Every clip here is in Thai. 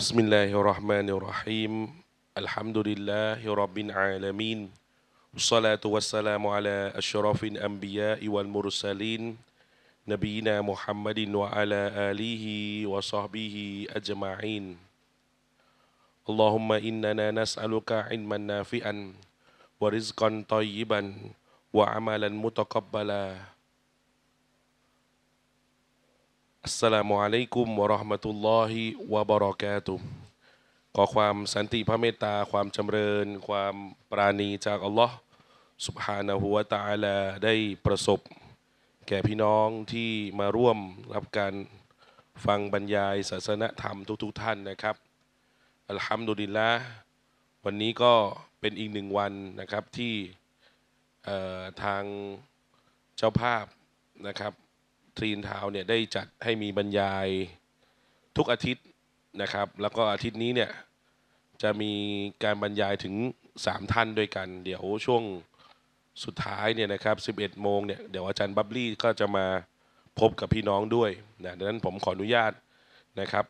بسم الله الرحمن الرحيم الحمد لله رب العالمين والصلاة والسلام على أشرف الأنبياء والمرسلين نبينا محمد وعلى آله وصحبه أجمعين اللهم إننا نسألك علما نافعا ورزقا طيبا وعملا متقبلا อัสสลามุอะลัยกุมวะราะห์มะตุลลอฮิวะบะเราะกาตุขอความสันติพระเมตตาความจำเริญ ความปราณีจากอัลลอฮ์สุบฮานะฮุวะตาลาได้ประสบ แก่พี่น้องที่มาร่วมรับการฟังบรรยาย ศาสนธรรมทุก ๆท่านนะครับอัลฮัมดุลิลละวันนี้ก็เป็นอีกหนึ่งวันนะครับที่ทางเจ้าภาพนะครับทรีนทาวเนี่ยได้จัดให้มีบรรยายทุกอาทิตย์นะครับ แล้วก็อาทิตย์นี้เนี่ยจะมีการบรรยายถึง 3 ท่านด้วยกันเดี๋ยวช่วงสุดท้ายเนี่ยนะครับ11โมงเนี่ยเดี๋ยวอาจารย์บับลี่ก็จะมาพบกับพี่น้องด้วยนะดังนั้นผมขออนุญาตนะครับ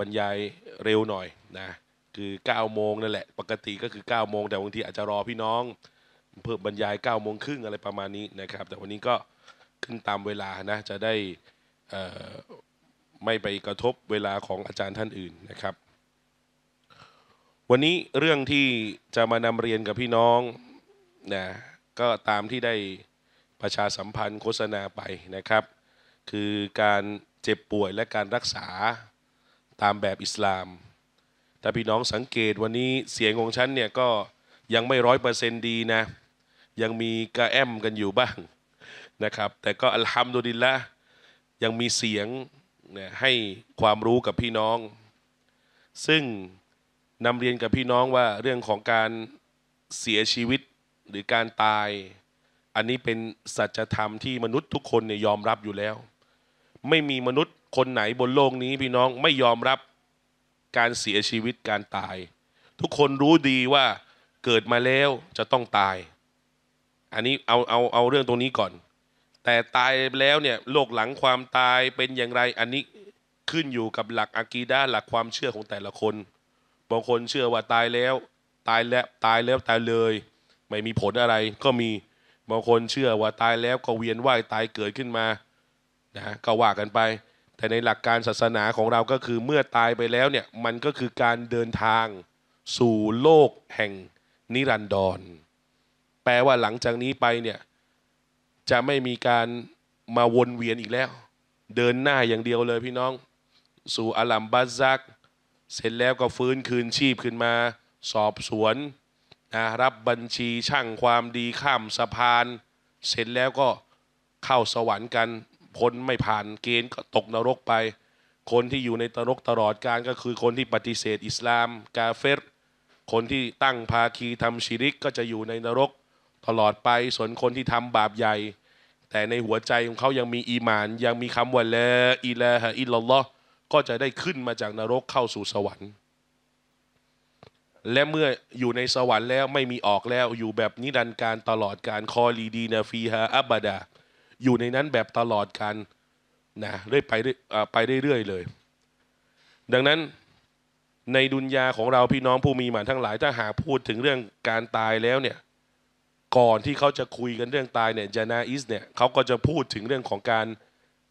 บรรยายเร็วหน่อยนะคือ9โมงนั่นแหละ ปกติก็คือ 9 โมง แต่บางทีอาจจะรอพี่น้อง เพื่อบรรยาย9โมงครึ่งอะไรประมาณนี้นะครับ แต่วันนี้ก็ขึ้นตามเวลานะจะได้ไม่ไปกระทบเวลาของอาจารย์ท่านอื่นนะครับ วันนี้เรื่องที่จะมานำเรียนกับพี่น้องนะก็ตามที่ได้ประชาสัมพันธ์โฆษณาไปนะครับ คือการเจ็บป่วยและการรักษาตามแบบอิสลามถ้าพี่น้องสังเกตวันนี้เสียงของฉันเนี่ยก็ยังไม่ร้อยเปอร์เซนต์ดีนะ ยังมีกระแอม กันอยู่บ้างนะครับแต่ก็อัลฮัมดุลิลละยังมีเสียงให้ความรู้กับพี่น้อง ซึ่งนำเรียนกับพี่น้องว่าเรื่องของการเสียชีวิตหรือการตาย อันนี้เป็นสัจธรรมที่มนุษย์ทุกคนเนี่ยยอมรับอยู่แล้ว ไม่มีมนุษย์คนไหนบนโลกนี้พี่น้องไม่ยอมรับการเสียชีวิตการตาย ทุกคนรู้ดีว่าเกิดมาแล้วจะต้องตาย อันนี้เอาเอาเอาเรื่องตรงนี้ก่อนแต่ตายแล้วเนี่ยโลกหลังความตายเป็นอย่างไรอันนี้ขึ้นอยู่กับหลักอะกีด้าหลักความเชื่อของแต่ละคน บางคนเชื่อว่าตายแล้ว ตายแล้วตายแล้วตายเลย ไม่มีผลอะไร ก็มีบางคนเชื่อว่าตายแล้วก็เวียนว่ายตายเกิดขึ้นมานะก็ว่ากันไป แต่ในหลักการศาสนาของเราก็คือเมื่อตายไปแล้วเนี่ยมันก็คือการเดินทาง สู่โลกแห่งนิรันดร แปลว่าหลังจากนี้ไปเนี่ยจะไม่มีการมาวนเวียนอีกแล้ว เดินหน้าอย่างเดียวเลยพี่น้อง สู่อัลัมบัซัก เสร็จแล้วก็ฟื้นคืนชีพขึ้นมาสอบสวนนะรับบัญชีช่างความดีข้ามสะพาน เสร็จแล้วก็เข้าสวรรค์กันพ้นไม่ผ่านเกณฑ์ก็ตกนรกไป คนที่อยู่ในตรกตลอดการก็คือคนที่ปฏิเสธอิสลามกาเฟร คนที่ตั้งภาคีทำชิริกก็จะอยู่ในนรกตลอดไปส่วนคนที่ทำบาปใหญ่ แต่ในหัวใจของเขายังมีอีมานยังมีคำว่าละอิละฮะอิลลอห์ก็จะได้ขึ้นมาจากนรกเข้าสู่สวรรค์ และเมื่ออยู่ในสวรรค์แล้วไม่มีออกแล้วอยู่แบบนิรันดร์การตลอดการคอลีดีนาฟีฮะอับบดาอยู่ในนั้นแบบตลอดการนะเรื่อยไปไปเรื่อยเลย ดังนั้นในดุนยาของเราพี่น้อง ผู้มีหมานทั้งหลายถ้าหาพูดถึงเรื่องการตายแล้วเนี่ยก่อนที่เขาจะคุยกันเรื่องตายเนี่ยจานาอิสเนี่ยเขาก็จะพูดถึงเรื่องของการ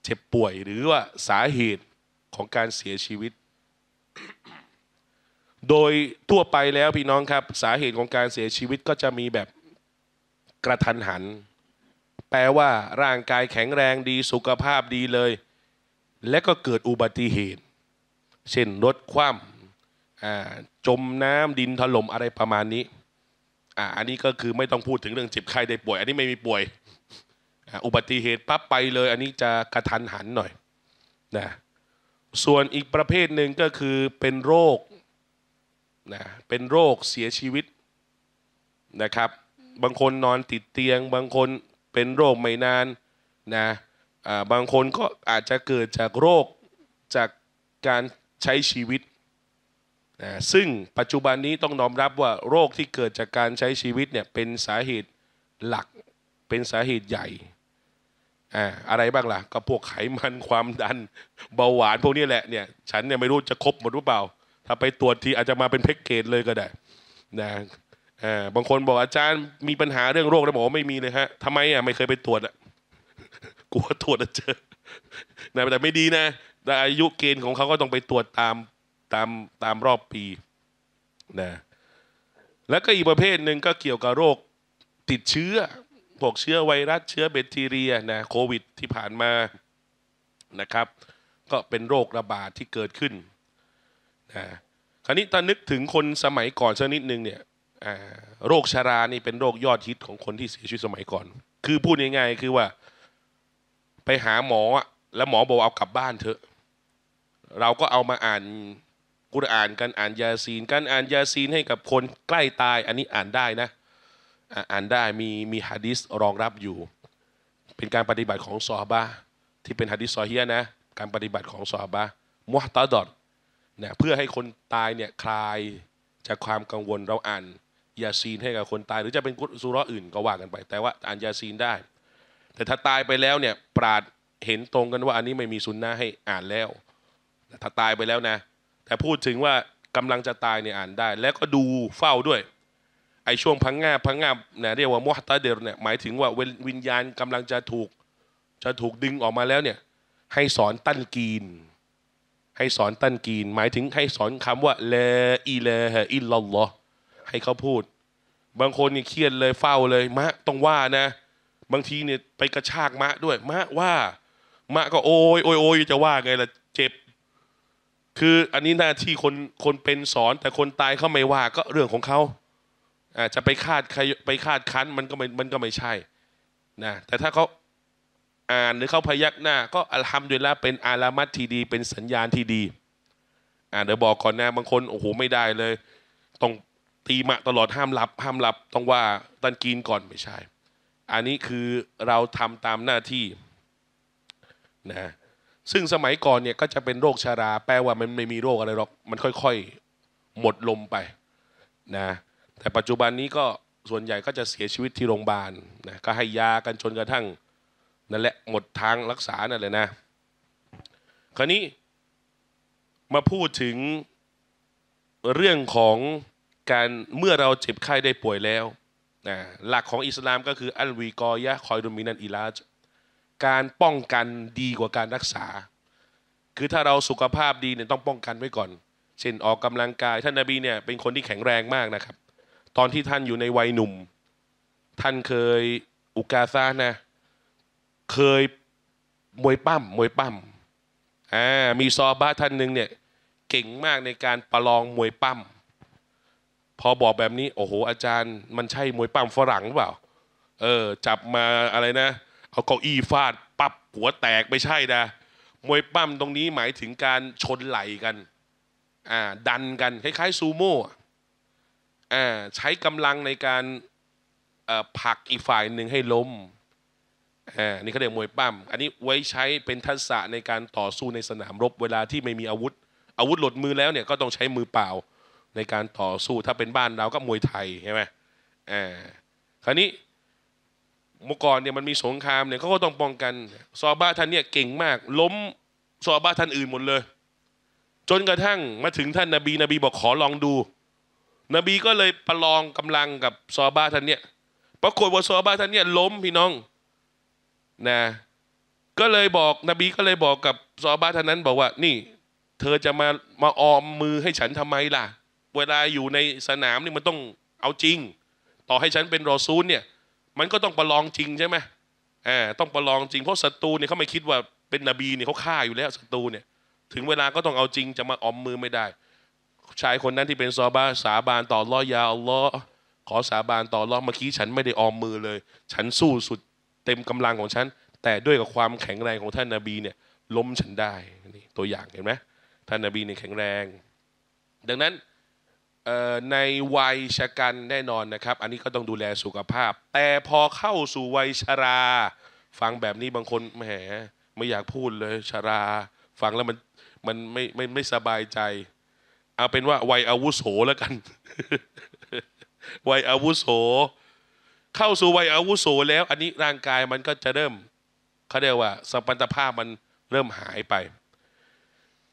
เจ็บป่วย หรือว่าสาเหตุของการเสียชีวิต โดยทั่วไปแล้วพี่น้องครับ สาเหตุของการเสียชีวิตก็จะมีแบบกระทันหัน แปลว่าร่างกายแข็งแรงดีสุขภาพดีเลย และก็เกิดอุบัติเหตุ เช่นรถคว่ำจมน้ำดินถล่มอะไรประมาณนี้อ่อันนี้ก็คือไม่ต้องพูดถึง เรื่องเจ็บไข้ได้ป่วย อันนี้ไม่มีป่วย อุบัติเหตุปั๊บไปเลย อันนี้จะกระทันหันหน่อยนะส่วนอีกประเภทหนึ่งก็คือเป็นโรคนะเป็นโรคเสียชีวิตนะครับ บางคนนอนติดเตียงบางคนเป็นโรคไม่นาน นะบางคนก็อาจจะเกิดจากโรคจากการใช้ชีวิตนะซึ่งปัจจุบันนี้ต้องยอมรับว่า โรคที่เกิดจากการใช้ชีวิตเนี่ยเป็นสาเหตุหลัก เป็นสาเหตุใหญ่อะไรบ้างล่ะ ก็พวกไขมันความดัน เบาหวาน พวกนี้แหละเนี่ย ฉันเนี่ยไม่รู้จะครบหมดหรือเปล่าถ้าไปตรวจทีอาจจะมาเป็นแพ็กเกจเลยก็ได้นะบางคนบอกอาจารย์มีปัญหาเรื่องโรคแล้วบอกว่าไม่มีเลยฮะทำไมอ่ะไม่เคยไปตรวจอ่ะกลัวตรวจแล้วเจอนะแต่ไม่ดีนะ แต่อายุเกณฑ์ของเขาก็ต้องไปตรวจตามตามตามรอบปีนะแล้วก็อีกประเภทหนึ่งก็เกี่ยวกับโรคติดเชื้อพวกเชื้อไวรัสเชื้อแบคทีเรียนะโควิด ที่ผ่านมานะครับ ก็เป็นโรคระบาดทที่เกิดขึ้นนะคราวนี้ตอนนึกถึงคนสมัยก่อนสักนิดนึงเนี่ยโรคชารานี่เป็นโรคยอดฮิตของคนที่เสียชีวิตสมัยก่อน คือพูดง่ายๆคือว่าไปหาหมอแล้วหมอบอกเอากลับบ้านเถอะ เราก็เอามาอ่านุรานการอ่านยาซีนการอ่านยาซีนให้กับคนใกล้ตาย อันนี้อ่านได้นะ อ่านได้มีมีฮะดิษรองรับอยู่ เป็นการปฏิบัติของซอฮบะที่เป็นฮะดิษซอฮียนะการปฏิบัติของซอฮบะมุฮตัดอเนี่ยเพื่อให้คนตายเนี่ยคลายจากความกังวลเราอ่านยาซีนให้กับคนตายหรือจะเป็นกุศลออื่นก็ว่ากันไป แต่ว่าอ่านยาซีนได้ แต่ถ้าตายไปแล้วเนี่ยปราดเห็นตรงกันว่าอันนี้ไม่มีสุนนะให้อ่านแล้วถ้าตายไปแล้วนะแต่พูดถึงว่ากำลังจะตายเนี่ยอ่านได้ แล้วก็ดูเฝ้าด้วยไอช่วงพังงาพังงาเนี่ยเรียกว่ามุฮัตตเดรเนี่ย หมายถึงว่าวิญญาณกำลังจะถูก จะถูกดึงออกมาแล้วเนี่ย ให้สอนตั้นกีน ให้สอนตั้นกีนหมายถึงให้สอนคำว่าเลอีเลฮอิลลอห์ให้เขาพูด บางคนนี่เครียดเลยเฝ้าเลย มะ ต้องว่านะ บางทีเนี่ยไปกระชากมะด้วยมะว่ามะก็โอยโอยโอยจะว่าไงล่ะเจ็บคืออันนี้หน้าที่คน คนเป็นสอนแต่คนตายเขาไม่ว่า ก็เรื่องของเขาอาจะไปคาดใครไปคาดคั้นมันก็ไม่มันก็ไม่ใช่ นะ แต่ถ้าเขาอ่านหรือเขาพยักหน้า ก็อัลฮัมดุลิลละเป็นอารามัตที่ดี เป็นสัญญาณที่ดี อ่าเดี๋ยวบอกก่อนนะบางคนโอ้โหไม่ได้เลย ต้องตีมะตลอดห้ามหลับห้ามหลับต้องว่าตันกินก่อนไม่ใช่ อันนี้คือเราทำตามหน้าที่ นะซึ่งสมัยก่อนเนี่ย ก็จะเป็นโรคชารา แปลว่า มันไม่มีโรคอะไรหรอกมันค่อยๆ หมดลมไปนะแต่ปัจจุบันนี้ก็ส่วนใหญ่ก็จะเสียชีวิตที่โรงพยาบาลนะก็ให้ยากันจนกระทั่งนั่นแหละหมดทางรักษานั่นแหละนะคราวนี้มาพูดถึงเรื่องของการเมื่อเราเจ็บไข้ได้ป่วยแล้วนะหลักของอิสลามก็คือ อัลวีกอยะคอยดุมินันอิลาจการป้องกันดีกว่าการรักษา คือถ้าเราสุขภาพดีเนี่ย ต้องป้องกันไว้ก่อน เช่นออกกำลังกาย ท่านนาบีเนี่ยเป็นคนที่แข็งแรงมากนะครับ ตอนที่ท่านอยู่ในวัยหนุ่ม ท่านเคยอุกาซานะ เคยมวยปั้มมวยปั้มอ่ามีซอบ้าท่านหนึ่งเนี่ย เก่งมากในการประลองมวยปั้มพอบอกแบบนี้ โอ้โหอาจารย์ มันใช่มวยปั้มฝรั่งหรือเปล่าเออจับมาอะไรนะเาเก้าอี้ฟาดปั๊บหัวแตกไม่ใช่นะมวยปั้มตรงนี้หมายถึงการชนไหลกัน อ่าดันกัน คล้ายๆ ซูโม่ อ่าใช้กำลังในการผลักอีกฝ่ายหนึ่งให้ล้ม อ่านี่เขาเรียกมวยปั้มอันนี้ไว้ใช้เป็นทักษะในการต่อสู้ในสนามรบเวลาที่ไม่มีอาวุธ อาวุธหลดมือแล้วเนี่ย ก็ต้องใช้มือเปล่าในการต่อสู้ถ้าเป็นบ้านเราก็มวยไทยใช่ไหมอ่าคราวนี้มื่อก่อนเนี่ยมันมีสงครามเนี่ยเขาก็ต้องป้องกันซอบ้าท่านเนี่ยเก่งมากล้มซอบ้าท่านอื่นหมดเลย จนกระทั่งมาถึงท่านนาบี นบีบอกขอลองดู นบีก็เลยประลองกำลังกับซอบ้าท่านเนี่ยปรากฏว่าซอบ้าท่านเนี่ยล้มพี่น้องนะก็เลยบอกนบีก็เลยบอกกับซอบ้าท่านนั้นบอกว่านี่ เธอจะมามาออมมือให้ฉันทำไมล่ะ เวลาอยู่ในสนามนี่มันต้องเอาจริง ต่อให้ฉันเป็นรอซูลเนี่ยมันก็ต้องประลองจริงใช่ไหมอ่ต้องประลองจริงเพราะศัตรูเนี่ยเขาไม่คิดว่าเป็นนบีเนี่ยเขาฆ่าอยู่แล้วศัตรูเนี่ย ถึงเวลาก็ต้องเอาจริงจะมาออมมือไม่ได้ชายคนนั้นที่เป็นซอบาสาบานต่อล้อยาอัลลอฮ์ขอสาบานต่อล้อเมื่อกี้ฉันไม่ได้ออมมือเลย ฉันสู้สุดเต็มกำลังของฉัน แต่ด้วยกับความแข็งแรงของท่านนาบีเนี่ย ล้มฉันได้นี่ตัวอย่างเห็นไหมท่านนาบีเนี่ยแข็งแรง ดังนั้นในวัยชะกันแน่นอนนะครับ อันนี้ก็ต้องดูแลสุขภาพ แต่พอเข้าสู่วัยชรา ฟังแบบนี้บางคนแหมไม่อยากพูดเลยชราฟังแล้วมันมันไม่ไม่ไม่สบายใจ เอาเป็นว่าวัยอาวุโสแล้วกัน วัยอาวุโส เข้าสู่วัยอาวุโสแล้ว อันนี้ร่างกายมันก็จะเริ่ม เขาเรียกว่าสัมพันธภาพมันเริ่มหายไป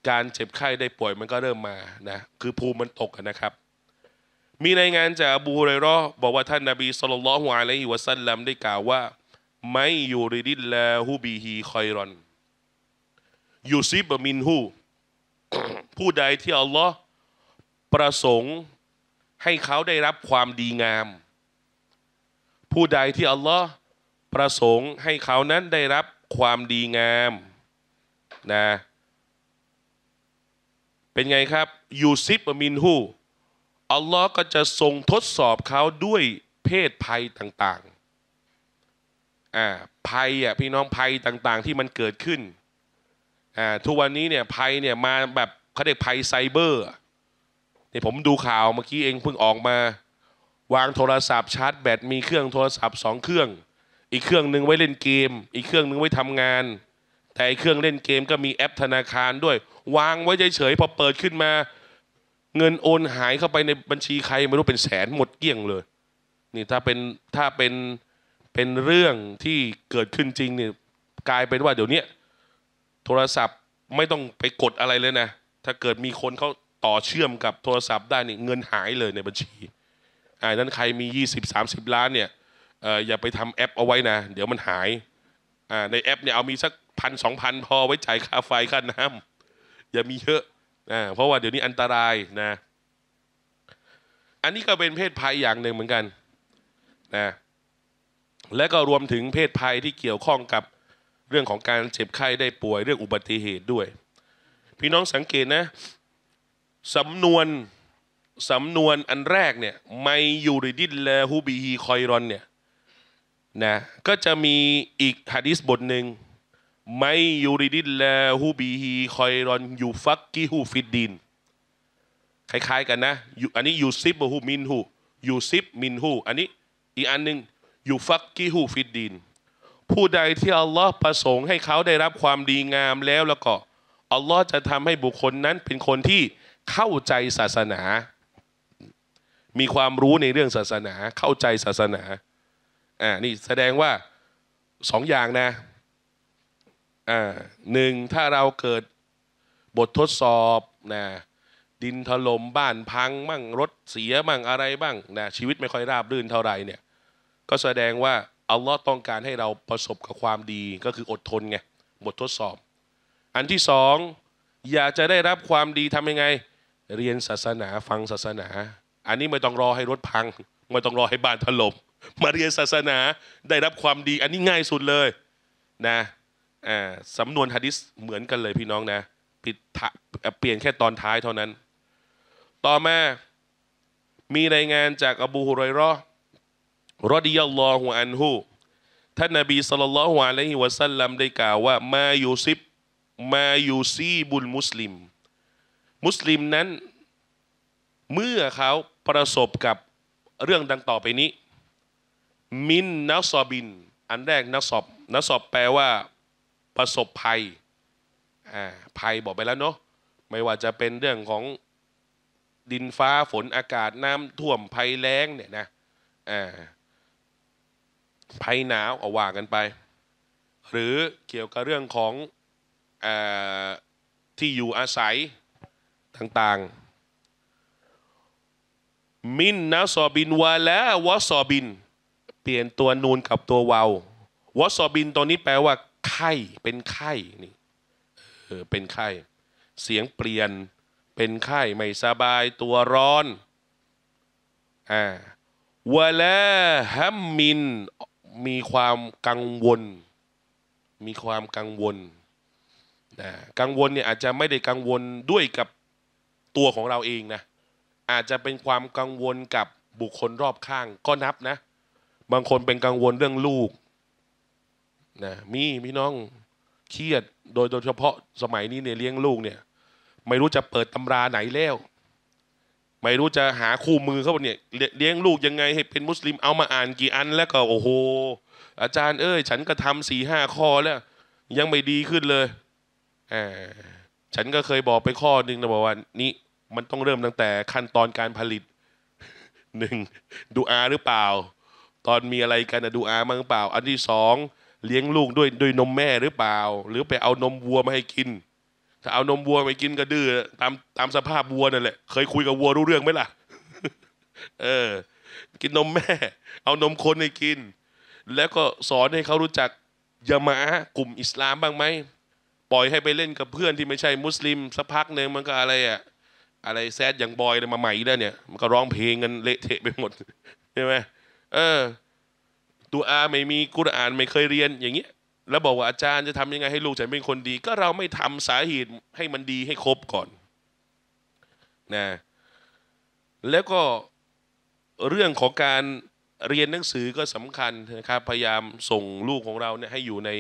การเจ็บไข้ได้ป่วยมันก็เริ่มมานะคือภูมิมันตกนะครับมีรายงานจากอบูฮุเรรอบอกว่าท่านนบีสุลต่านละฮอะลัยฮิวะัลลัมได้กล่าวว่า ไม่ยูริดิลลาฮูบีฮีคอยรอนยูซิบมินฮูผู้ใดที่อัลลอฮ์ประสงค์ให้เขาได้รับความดีงาม ผู้ใดที่อัลลอฮ์ประสงค์ให้เขานั้นได้รับความดีงามนะเป็นไงครับยูซิบมินฮูอัลลอฮ์ก็จะทรงทดสอบเขาด้วยเพศภัยต่างๆ อ่าภัยอ่ะพี่น้องภัยต่างๆ ที่มันเกิดขึ้น อ่าทุกวันนี้เนี่ยภัยเนี่ยมาแบบเขาเรียกภัยไซเบอร์เนี่ยผมดูข่าวเมื่อกี้เองเพิ่งออกมา วางโทรศัพท์ชาร์จแบตมีเครื่องโทรศัพท์สองเครื่องอีกเครื่องหนึ่งไว้เล่นเกมอีกเครื่องหนึ่งไว้ทำงาน แต่อีเครื่องเล่นเกมก็มีแอปธนาคารด้วย วางไว้เฉยๆพอเปิดขึ้นมาเงินโอนหายเข้าไปในบัญชีใครไม่รู้เป็นแสนหมดเกลี้ยงเลย นี่ถ้าเป็นถ้าเป็นเป็นเรื่องที่เกิดขึ้นจริงเนี่ยกลายเป็นว่าเดี๋ยวนี้โทรศัพท์ไม่ต้องไปกดอะไรเลยนะ ถ้าเกิดมีคนเขาต่อเชื่อมกับโทรศัพท์ได้นี่เงินหายเลยในบัญชี อ่านั้นใครมี20 30 ล้านเนี่ยอออย่าไปทำแอป เอาไว้นะ เดี๋ยวมันหายอ่าในแอปเนี่ยเอามีสักพันสองพันพอไว้จ่ายค่าไฟค่าน้ำ อย่ามีเยอะนะเพราะว่าเดี๋ยวนี้อันตรายนะ อันนี้ก็เป็นเพศภัยอย่างหนึ่งเหมือนกันนะและก็รวมถึงเพศภัยที่เกี่ยวข้องกับเรื่องของการเจ็บไข้ได้ป่วยเรื่องอุบัติเหตุด้วย พี่น้องสังเกตนะสำนวนสำนวนอันแรกเนี่ยไมยูริดินและฮูบีฮีคอยรอนเนี่ยนะก็จะมีอีกฮะดิษบทหนึ่งไม่ยูริดิลาฮูบีฮีคอยรอนยูฟักกิฮูฟิดดินคล้ายๆกันนะอันนี้ยูซิบฮูมินฮูยูซิบมินฮูอันนี้อีกอันหนึ่งยูฟักกิฮูฟิดดินผู้ใดที่อัลลอฮ์ประสงค์ให้เขาได้รับความดีงามแล้วแล้วก็อัลลอฮ์จะทำให้บุคคลนั้นเป็นคนที่เข้าใจศาสนา มีความรู้ในเรื่องศาสนา เข้าใจศาสนาอ่านี่แสดงว่าสองอย่างนะหนึ่ง ถ้าเราเกิดบททดสอบนะดินถล่มบ้านพัง มั่งรถเสียมั่งอะไรบ้างนะชีวิตไม่ค่อยราบรื่นเท่าไหร่เนี่ย ก็แสดงว่าอัลลอฮ์ต้องการให้เราประสบกับความดีก็คืออดทนไงบททดสอบ อันที่สองอยากจะได้รับความดีทำยังไง เรียนศาสนาฟังศาสนา อันนี้ไม่ต้องรอให้รถพัง ไม่ต้องรอให้บ้านถล่มมาเรียนศาสนาได้รับความดี อันนี้ง่ายสุดเลยนะสำนวนฮะดิษเหมือนกันเลยพี่น้องนะปิดเปลี่ยนแค่ตอนท้ายเท่านั้น ต่อมามีรายงานจากอบูฮุไรรอรอดิยัลลอฮุอันฮูท่านนบีสัลลัลลอฮุอะลัยฮิวะซัลลัมได้กล่าวว่า มายูซิบ มายูซีบุลมุสลิม มุสลิมนั้น เมื่อเขาประสบกับเรื่องดังต่อไปนี้ มินนัสซอบิน อันแรกนัสซอบนัสซอบแปลว่าประสบภัย ภัยบอกไปแล้วเนาะ ไม่ว่าจะเป็นเรื่องของดินฟ้าฝนอากาศน้ำท่วมภัยแล้งเนี่ยนะภัยหนาว เอาว่ากันไป หรือเกี่ยวกับเรื่องของอที่อยู่อาศัยต่าง ๆ มินนะซอบินวาและวอซอบิน เปลี่ยนตัวนูนกับตัว วาววอซอบินตัวนี้แปลว่าไข้เป็นไข้นี่เออเป็นไข้เสียงเปลี่ยน เป็นไข้ไม่สบายตัวร้อนอ่าวะละฮัมมินมีความกังวล มีความกังวลนะกังวลเนี่ยอาจจะไม่ได้กังวลด้วยกับตัวของเราเองนะ อาจจะเป็นความกังวลกับบุคคลรอบข้างก็นับนะ บางคนเป็นกังวลเรื่องลูกนะมีพี่น้องเครียดโดยโดยเฉพาะสมัยนี้เนี่ยเลี้ยงลูกเนี่ย ไม่รู้จะเปิดตำราไหนแล้ว ไม่รู้จะหาคู่มือเขาเนี่ยเลี้ยงลูกยังไงให้เป็นมุสลิมเอามาอ่านกี่อันแล้วก็ โอ้โห อาจารย์เอ้ยฉันก็ทำสี่ห้าข้อแล้ว ยังไม่ดีขึ้นเลยอฉันก็เคยบอกไปข้อหนึ่งนะบอกว่านี่มันต้องเริ่มตั้งแต่ขั้นตอนการผลิต หนึ่ง ดูอาหรือเปล่า ตอนมีอะไรกันนะดูอามั้งเปล่า อันที่สองเลี้ยงลูกด้วยด้วยนมแม่หรือเปล่า หรือไปเอานมวัวมาให้กิน ถ้าเอานมวัวไปกินก็ดื้อตามตามสภาพวัวนั่นแหละเคยคุยกับวัวรู้เรื่องไหมล่ะ เออ กินนมแม่ เอานมคนให้กิน แล้วก็สอนให้เขารู้จักยามะกลุ่มอิสลามบ้างไหมปล่อยให้ไปเล่นกับเพื่อนที่ไม่ใช่มุสลิมสักพักหนึ่งมันก็อะไรอะอะไรแซดอย่างบอยเลยมาใหม่แล้วเนี่ย มันก็ร้องเพลงกันเละเทะไปหมดใช่ไหมเออตัวอาไม่มีกุรอานไม่เคยเรียนอย่างเงี้ยแล้วบอกว่าอาจารย์จะทำยังไงให้ลูกฉันเป็นคนดี ก็เราไม่ทำสาเหตุให้มันดีให้ครบก่อนนะแล้วก็เรื่องของการเรียนหนังสือก็สำคัญนะครับพยายามส่งลูกของเราเนี่ยให้อยู่ใน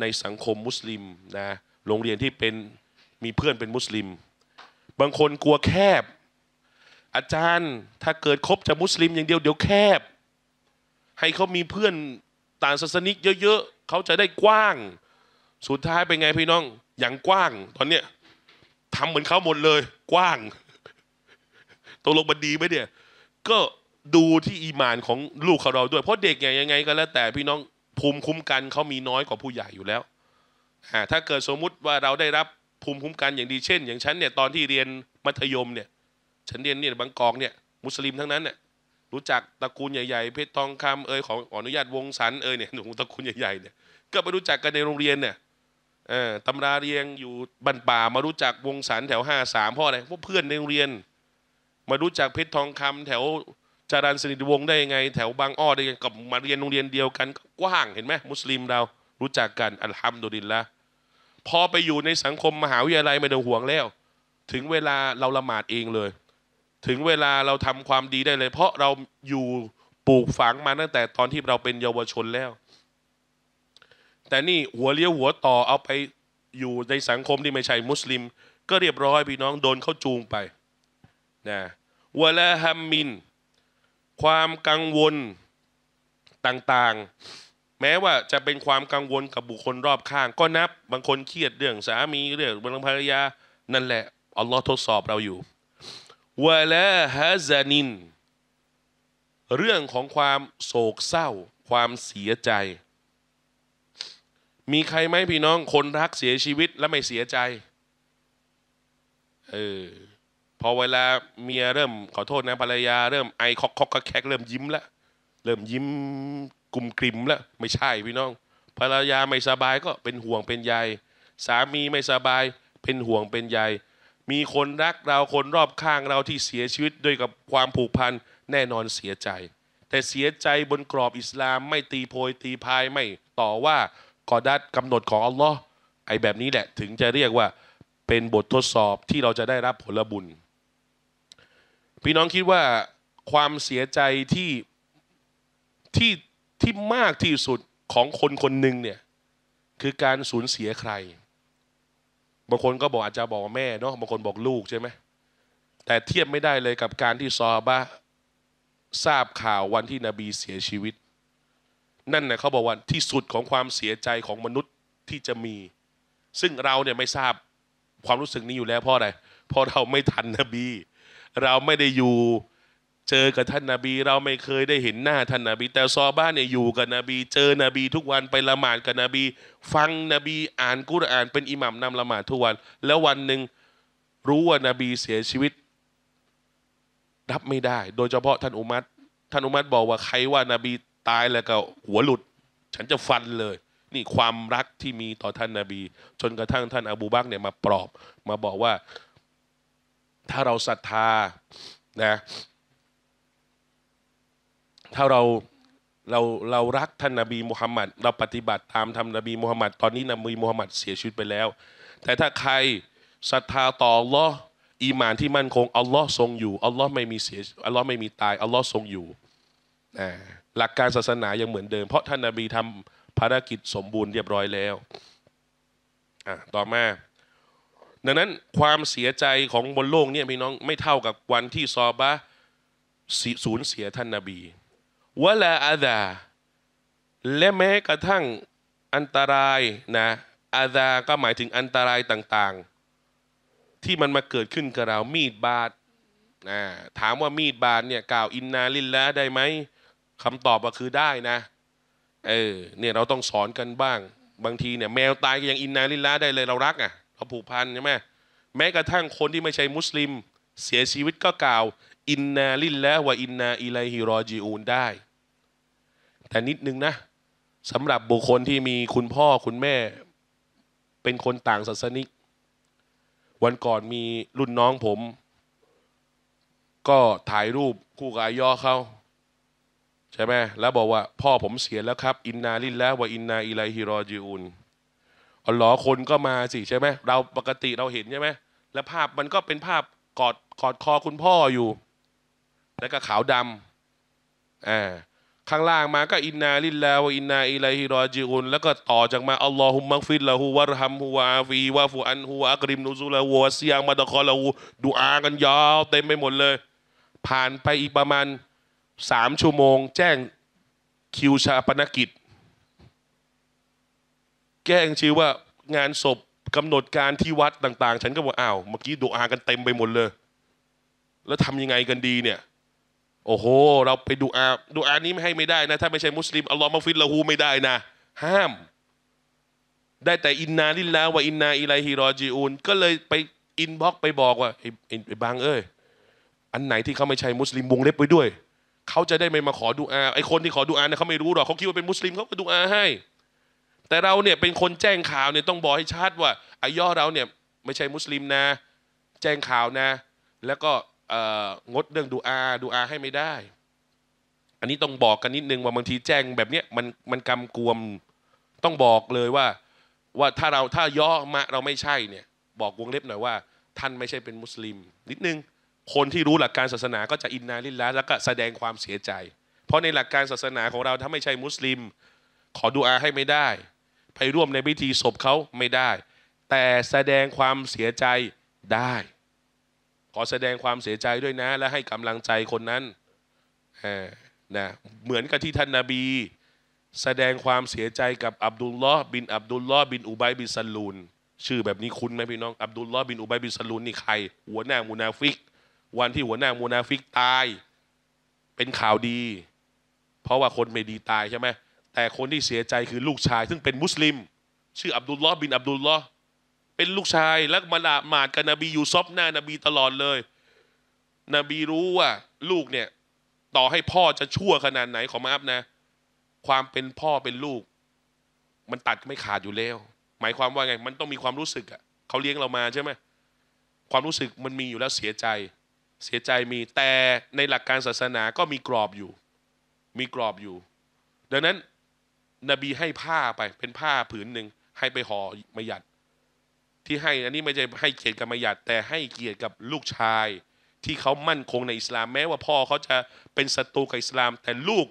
ในสังคมมุสลิมนะโรงเรียนที่เป็นมีเพื่อนเป็นมุสลิม บางคนกลัวแคบ อาจารย์ถ้าเกิดคบจะมุสลิมอย่างเดียวเดี๋ยวแคบให้เขามีเพื่อนต่างศาสนิกเยอะๆ เขาจะได้กว้าง สุดท้ายเป็นไง พี่น้อง อย่างกว้าง ตอนเนี้ยทำเหมือนเขาหมดเลย กว้างตกลงบันดีไหมเนี่ยก็ดูที่อีมานของลูกเขาเราด้วย เพราะเด็กไงยยังไง ก็แล้วแต่พี่น้องภูมิคุ้มกันเขามีน้อยกว่าผู้ใหญ่อยู่แล้ว ถ้าเกิดสมมุติว่าเราได้รับภูมิคุ้มกันอย่างดีเช่น อย่างฉันเนี่ยตอนที่เรียนมัธยมเนี่ยฉันเรียนเนี่ยบางกองเนี่ย มุสลิมทั้งนั้นเนี่ยรู้จักตระกูลใหญ่ๆเพชรทองคำเอ่ยของอนุญาตวงสันเอ่ยเนี่ยหนูตระกูลใหญ่ๆเนี่ยก็ไปรู้จักกันในโรงเรียนเนี่ยตำราเรียงอยู่บันป่ามารู้จักวงสันแถวห้าสามพ่ออะไรพวกเพื่อนในโรงเรียน มารู้จักเพชรทองคำ แถวจารันสนิทวงได้ยังไง แถวบางอ้อได้ยังกับมาเรียนโรงเรียนเดียวกันกว้างเห็นไหมมุสลิมเรารู้จักกันอัลฮัมดุลิลละพอไปอยู่ในสังคมมหาวิทยาลัยไม่ต้องห่วงแล้ว ถึงเวลาเราละหมาดเองเลยถึงเวลาเราทำความดีได้เลย เพราะเราอยู่ปลูกฝังมาตั้งแต่ตอนที่เราเป็นเยาวชนแล้ว แต่นี่หัวเลี้ยวหัวต่อเอาไปอยู่ในสังคมที่ไม่ใช่มุสลิม ก็เรียบร้อยพี่น้องโดนเข้าจูงไปนะวะลาฮัมมิน ความกังวลต่าง ๆ แม้ว่าจะเป็นความกังวลกับบุคคลรอบข้าง ก็นับบางคนเครียดเรื่องสามีเรื่องบตงภรรยานั่นแหละอัลลอฮ์ทดสอบเราอยู่วะลาฮะซานินเรื่องของความโศกเศร้า ความเสียใจ มีใครไหมพี่น้อง คนรักเสียชีวิตแล้วไม่เสียใจเออพอเวลาเมียเริ่ม ขอโทษนะภรรยาเริ่มไอคอกคอกแคกเริ่มยิ้ม แล้วเริ่มยิ้มกลุ่มกลิ่มแล้วไม่ใช่พี่น้องภรรยาไม่สบายก็เป็นห่วงเป็นใยสามีไม่สบาย เป็นห่วงเป็นใยมีคนรักเราคนรอบข้างเราที่เสียชีวิตด้วยกับความผูกพันแน่นอนเสียใจ แต่เสียใจบนกรอบอิสลามไม่ตีโพยตีพายไม่ต่อว่ากอดัดกำหนดของ อัลลอฮ์ไอแบบนี้แหละ ถึงจะเรียกว่าเป็นบททดสอบที่เราจะได้รับผลบุญ พี่น้องคิดว่าความเสียใจที่ที่ที่มากที่สุดของคนคนหนึ่งเนี่ย คือการสูญเสียใครบางคนก็บอกอาจจะบอกแม่เนาะบางคนบอกลูกใช่ไหมแต่เทียบไม่ได้เลยกับการที่ซอบะทราบข่าววันที่นบีเสียชีวิต นั่นนะเขาบอกว่าที่สุดของความเสียใจของมนุษย์ที่จะมี ซึ่งเราเนี่ยไม่ทราบความรู้สึกนี้อยู่แล้วเพราะอะไรเพราะเราไม่ทันนบี เราไม่ได้อยู่เจอกับท่านนาบีเราไม่เคยได้เห็นหน้าท่านนาบี แต่ซอบ้านเนี่ยอยู่กับนบี เจอนบี ทุกวันไปละหมาดกับนบี ฟังนบี อ่านกุรอาน เป็นอิหมัมนำละหมาดทุกวัน แล้ววันหนึ่งรู้ว่านาบีเสียชีวิตรับไม่ได้ โดยเฉพาะท่านอุมัตท่านอุมัตบอกว่าใครว่านาบีตายแล้วก็หัวหลุด ฉันจะฟันเลย นี่ความรักที่มีต่อท่านนาบีจนกระทั่งท่านอบูบักเนี่ยมาปลอบ มาบอกว่าถ้าเราศรัทธานะถ้าเราเราเรารักท่านนบีมุฮัมมัดเราปฏิบัติตามทำนนบีมุฮัมมัดตอนนี้นบีมุฮัมมัดเสียชีวิตไปแล้ว แต่ถ้าใครศรัทธาต่ออัลลอฮ์อีมานที่มั่นคงอัลลอฮ์ทรงอยู่อัลลอฮ์ไม่มีเสียอัลลอฮ์ไม่มีตาย อัลลอฮ์ทรงอยู่นะหลักการศาสนา ยังเหมือนเดิมเพราะท่านนบีทำภารกิจสมบูรณ์เรียบร้อยแล้วอ่ะต่อมาดังนั้นความเสียใจของบนโลกเนี่ยพี่น้องไม่เท่ากับวันที่ซอบะสูญเสียท่านนาบีวลาอาดาและแม้กระทั่งอันตรายนะอาดาก็หมายถึงอันตรายต่าง ๆ ที่มันมาเกิดขึ้นกับเรามีดบาดนะถามว่ามีดบาดเนี่ยกล่าวอินนาลินแล้วได้ไหมคำตอบก็คือได้นะเออเนี่ยเราต้องสอนกันบ้าง บางทีเนี่ยแมวตายก็ยังอินนาลินแล้วได้เลยเรารักอ่ะเราผูกพันใช่ไหมแม้กระทั่งคนที่ไม่ใช่มุสลิม เสียชีวิตก็กล่าวอินนาลิลล้วว่าอินนา อิไลฮิรอจีอูนได้แต่นิดนึงนะสำหรับบุคคลที่มีคุณพ่อคุณแม่ เป็นคนต่างศาสนิก วันก่อนมีรุ่นน้องผม ก็ถ่ายรูปคู่กับอายอเขาใช่ไหมแล้วบอกว่า พ่อผมเสียแล้วครับอินนาลิลล้วว่าอินนาอิไลฮิรอจีอูนอ๋อหรอคนก็มาสิ ใช่ไหมเราปกติเราเห็นใช่ไหม และภาพมันก็เป็นภาพกอดกอดคอคุณพ่ออยู่แล้วก็ขาวดำข้างล่างมาก็อินนาลิลลาวอินนาอิลัยฮิรอจิอุนแล้วก็ต่อจากมา อัลลอฮุมมักฟิลละฮูวะรฮัมฮูวาฟีวะฟูอันฮูวะกริมนุซุละหูวะซียงมาดะคอละฮูดูอากันยาวเต็มไปหมดเลย ผ่านไปอีกประมาณสามชั่วโมงแจ้งคิวชาปนกิจ แก้งชื่อว่า งานศพกำหนดการที่วัดต่าง ๆ ฉันก็บอกอ้าวเมื่อกี้ดูอากันเต็มไปหมดเลย แล้วทำยังไงกันดีเนี่ยโอ้โห เราไปดูอา ดูอานี้ไม่ให้ไม่ได้นะ ถ้าไม่ใช่มุสลิมอัลลอฮ์มาฟิดละหูไม่ได้นะ ห้าม ได้แต่อินนาลิลล้วว่าอินนา อิไลฮิรอจีอูนก็เลยไปอินบ็อกไปบอกว่าไอ้ไอ้บางเอ้ยอันไหนที่เขาไม่ใช่มุสลิมวงเล็บไว้ด้วยเขาจะได้ไม่มาขอดูอาไอ้คนที่ขอดูอาเนี่ยเขาไม่รู้หรอกเขาคิดว่าเป็นมุสลิมเขาก็ดูอาให้ แต่เราเนี่ยเป็นคนแจ้งข่าวเนี่ยต้องบอกให้ชัดว่าไอ้ย่อเราเนี่ย ไม่ใช่มุสลิมนะ แจ้งข่าวนะ แล้วก็งดเรื่องดูอาดูอาให้ไม่ได้ อันนี้ต้องบอกกันนิดนึงว่าบางทีแจ้งแบบเนี้ยมันมันกำกวมต้องบอกเลยว่าว่าถ้าเราถ้าย่อมาเราไม่ใช่เนี่ย บอกวงเล็บหน่อยว่า ท่านไม่ใช่เป็นมุสลิม นิดนึงคนที่รู้หลักการศาสนาก็จะอินนาลิลละแล้วก็แสดงความเสียใจ เพราะในหลักการศาสนาของเราถ้าไม่ใช่มุสลิม ขอดูอาให้ไม่ได้ไปร่วมในพิธีศพเขาไม่ได้ แต่แสดงความเสียใจได้ขอแสดงความเสียใจด้วยนะ และให้กำลังใจคนนั้นนะเหมือนกับที่ท่านนาบี แสดงความเสียใจกับอับดุลลอฮ์บินอับดุลลอฮ์บินอุบัยบินซาลูนชื่อแบบนี้คุ้นไหมพี่น้องอับดุลลอฮ์บินอุบัยบินซาลูนนี่ใครหัวหน้ามูนาฟิกวันที่หัวหน้ามูนาฟิกตาย เป็นข่าวดี เพราะว่าคนไม่ดีตายใช่ไหมแต่คนที่เสียใจคือลูกชายซึ่งเป็นมุสลิม ชื่ออับดุลลอฮ์บินอับดุลลอฮ์เป็นลูกชายแล้วมาละหมาดกับนบียูซอฟหน้านบีตลอดเลย นบีรู้ว่า ลูกเนี่ย ต่อให้พ่อจะชั่วขนาดไหนของมาอับนะ ความเป็นพ่อเป็นลูก มันตัดไม่ขาดอยู่แล้วหมายความว่าไงมันต้องมีความรู้สึกอ่ะเขาเลี้ยงเรามาใช่ไหมความรู้สึกมันมีอยู่แล้วเสียใจ เสียใจมีแต่ในหลักการศาสนาก็มีกรอบอยู่ มีกรอบอยู่ ดังนั้น นบีให้ผ้าไปเป็นผ้าผืนหนึ่งให้ไปห่อมายัดที่ให้อันนี้ไม่ใช่ให้เกียรติกับมายัดแต่ให้เกียรติกับลูกชายที่เขามั่นคงในอิสลามแม้ว่าพ่อเขาจะเป็นศัตรูกับอิสลาม แต่ลูก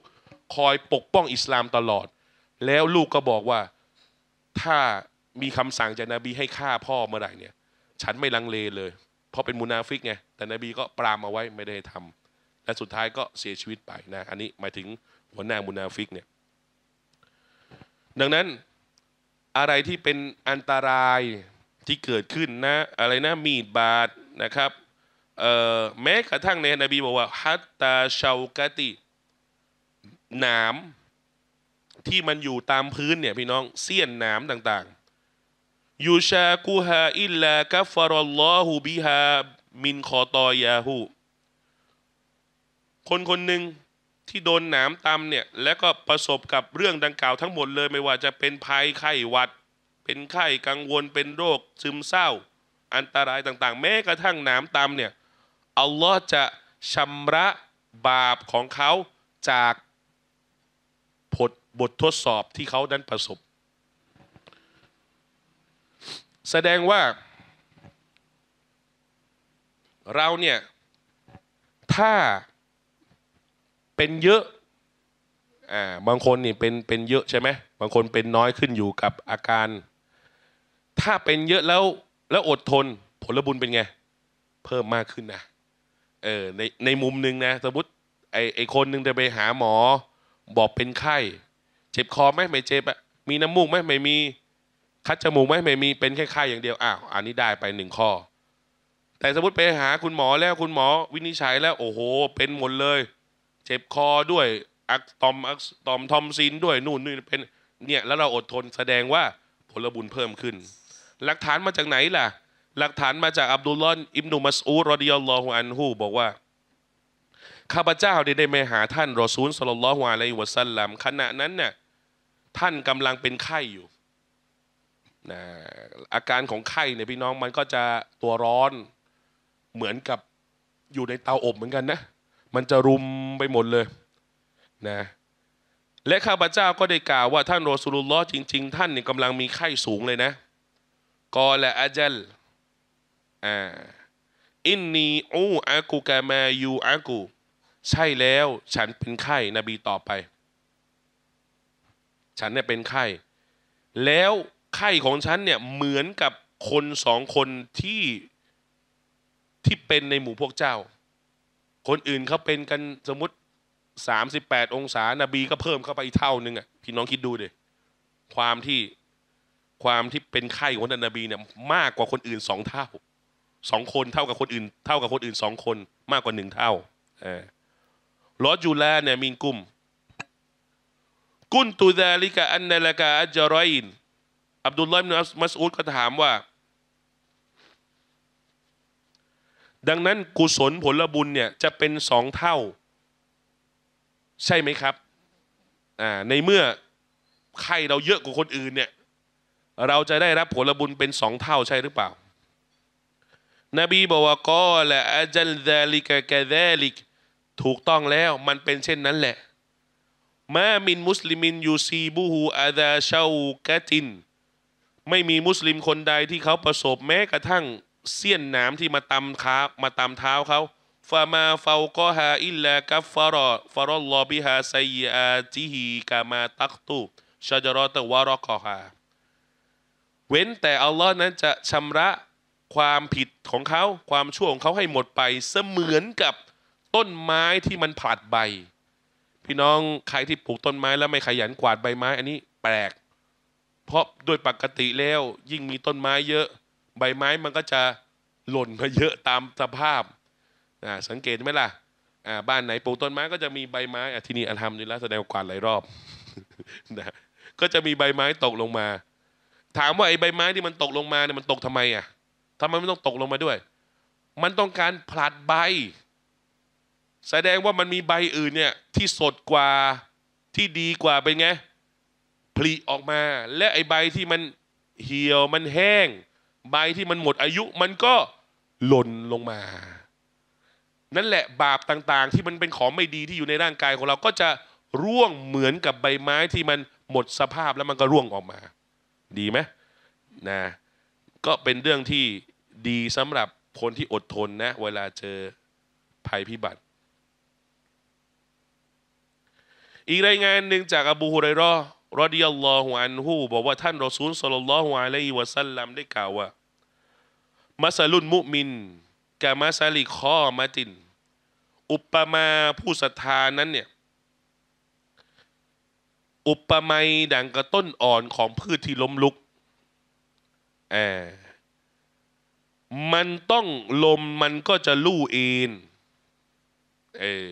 คอยปกป้องอิสลามตลอด แล้วลูกก็บอกว่าถ้ามีคำสั่งจากนบีให้ฆ่าพ่อเมื่อไหร่เนี่ยฉันไม่ลังเลเลย เพราะเป็นมุนาฟิกไงแต่นบีก็ปรามเอาไว้ไม่ได้ทำและสุดท้ายก็เสียชีวิตไปนะอันนี้หมายถึงหัวหน้ามุนาฟิกเนี่ยดังนั้นอะไรที่เป็นอันตรายที่เกิดขึ้นนะอะไรนะมีดบาดนะครับแม้กระทั่งในนบี บอกว่า ฮัตตาชาวกติหนามที่มันอยู่ตามพื้นเนี่ย พี่น้องเสี้ยนหนามต่างๆยูชากูฮาอิลลากัฟรอลลอฮูบิฮา มินคอตอยาหูคนคนหนึ่งที่โดนหนามตำมเนี่ย แล้วก็ประสบกับเรื่องดังกล่าวทั้งหมดเลยไม่ว่าจะเป็นภัยไข้หวัดเป็นไข้กังวลเป็นโรค ซึมเศร้า อันตรายต่าง ๆ แม้กระทั่ง น้ำตามเนี่ย อัลลอฮ์จะชำระบาป ของเขาจากผลบททดสอบที่เขานั้นประสบ แสดงว่าเราเนี่ย ถ้าเป็นเยอะอ่าบางคนนี่เป็นเป็นเยอะใช่ไหมบางคนเป็นน้อยขึ้นอยู่กับอาการถ้าเป็นเยอะแล้วแล้วอดทนผลบุญเป็นไงเพิ่มมากขึ้นนะเออในในมุมหนึ่งนะสมมติไอไอคนหนึ่งจะไปหาหมอบอกเป็นไข้เจ็บคอไหมไม่เจ็บมีน้ำมูกไหมไม่มีคัดจมูกไหมไม่มีเป็นแค่ไข้อย่างเดียว อ้าว อันนี้ได้ไปหนึ่งข้อ แต่สมมติไปหาคุณหมอแล้วคุณหมอวินิจฉัยแล้วโอ้โห เป็นหมดเลย เจ็บคอด้วย อักตอมอักตอมทอมซินด้วยนู่นนี่เป็นเนี่ย แล้วเราอดทนแสดงว่าผลบุญเพิ่มขึ้นหลักฐานมาจากไหนล่ะ หลักฐานมาจาก อับดุลลอนอิบนุมัสอูรอดิยัลลอฮุอันฮูบอกว่า ข้าพเจ้าได้ไปหาท่านรอซูลสลลลอฮุอะลัยฮิวะสัลลัมขณะนั้นน่ะท่านกำลังเป็นไข้อยู่นะอาการของไข้เนี่ยพี่น้องมันก็จะตัวร้อนเหมือนกับอยู่ในเตาอบเหมือนกันนะ มันจะรุมไปหมดเลย นะ และข้าพเจ้าก็ได้กล่าวว่า ท่านรอซูลุลลอฮ์จริง ๆ ท่านเนี่ยกำลังมีไข้สูงเลยนะกอละอาจัลอินนีอูอากูกามายูอากู ใช่แล้วฉันเป็นไข้นบีต่อไป ฉันเนี่ยเป็นไข้แล้วไข้ของฉันเนี่ยเหมือนกับคนสองคนที่ที่เป็นในหมู่พวกเจ้า คนอื่นเขาเป็นกันสมมติสามสิบแปดองศา นาบีก็เพิ่มเข้าไปอีกเท่า นึงอ่ะพี่น้องคิดดูดิความที่ความที่เป็นไข้ของท่านนบีเนี่ยมากกว่าคนอื่นสองเท่าสองคนเท่ากับคนอื่น เท่ากับคนอื่นสองคนมากกว่าหนึ่งเท่าลอจูลเนี่ยมีกุมกุนตูดาลิกะอันเนลกะอัจรอยินอับดุลลอฮ์มุมัสอุดก็ถามว่า ดังนั้นกุศลผลบุญเนี่ยจะเป็นสองเท่า ใช่ไหมครับ ในเมื่อไข่เราเยอะกว่าคนอื่นเนี่ยเราจะได้รับผลบุญเป็นสองเท่าใช่หรือเปล่า นบีบอกว่ากอละอาจัลดาลิกะกะดาลิก ถูกต้องแล้ว มันเป็นเช่นนั้นแหละมามินมุสลิมินยูซีบูฮูอาดาชาวกะติน ไม่มีมุสลิมคนใดที่เขาประสบแม้กระทั่งเสี้ยนหนามที่มาตำขามาตำเท้าเขาฟามาฟาวกอฮาอิลลากัฟฟารอฟารอลลอบิฮาไซยาติฮีกามาตักตูชาจรอตวารอกอฮาเว้นแต่อัลลอฮ์นั้นจะชำระความผิดของเขาความชั่วของเขาให้หมดไปเสมือนกับต้นไม้ที่มันผลัดใบ พี่น้อง ใครที่ปลูกต้นไม้แล้วไม่ขยันกวาดใบไม้ อันนี้แปลก เพราะ โดยปกติแล้วยิ่งมีต้นไม้เยอะใบไม้มันก็จะหล่นมาเยอะตามสภาพนะสังเกตไหมล่ะบ้านไหนปลูกต้นไม้ก็จะมีใบไม้อที่นี่อัลฮัมดีแล้วแสดงกวาดหลายรอบนะก็จะมีใบไม้ตกลงมาถามว่าไอ้ใบไม้ที่มันตกลงมาเนี่ยมันตกทำไมอ่ะทำไมมันต้องตกลงมาด้วย มันต้องการผลัดใบ แสดงว่ามันมีใบอื่นเนี่ยที่สดกว่าที่ดีกว่าเป็นไงผลิออกมา และไอ้ใบที่มันเหี่ยวมันแห้ง ใบที่มันหมดอายุ มันก็หล่นลงมา นั่นแหละบาปต่าง ๆ ที่มันเป็นของไม่ดีที่อยู่ในร่างกายของเราก็จะร่วงเหมือนกับใบไม้ที่มันหมดสภาพแล้วมันก็ร่วงออกมาดีไหมนะก็เป็นเรื่องที่ดีสำหรับคนที่อดทนนะ เวลาเจอภัยพิบัติ อีกรายงานหนึ่งจากอบูฮุไรรอรอดิยัลลอฮุอันฮูบอกว่าท่านรอซูลสลลัลลอฮุอะลัยฮิวะสัลลัมได้กล่าวว่ามัสลุนมุมินกามาสลิคอมาติน อุปมาผู้ศรัทธานั้นเนี่ยอุปมาดังกระต้นอ่อนของพืชที่ล้มลุกแอมันต้องลมมันก็จะลู่เอ็นเออ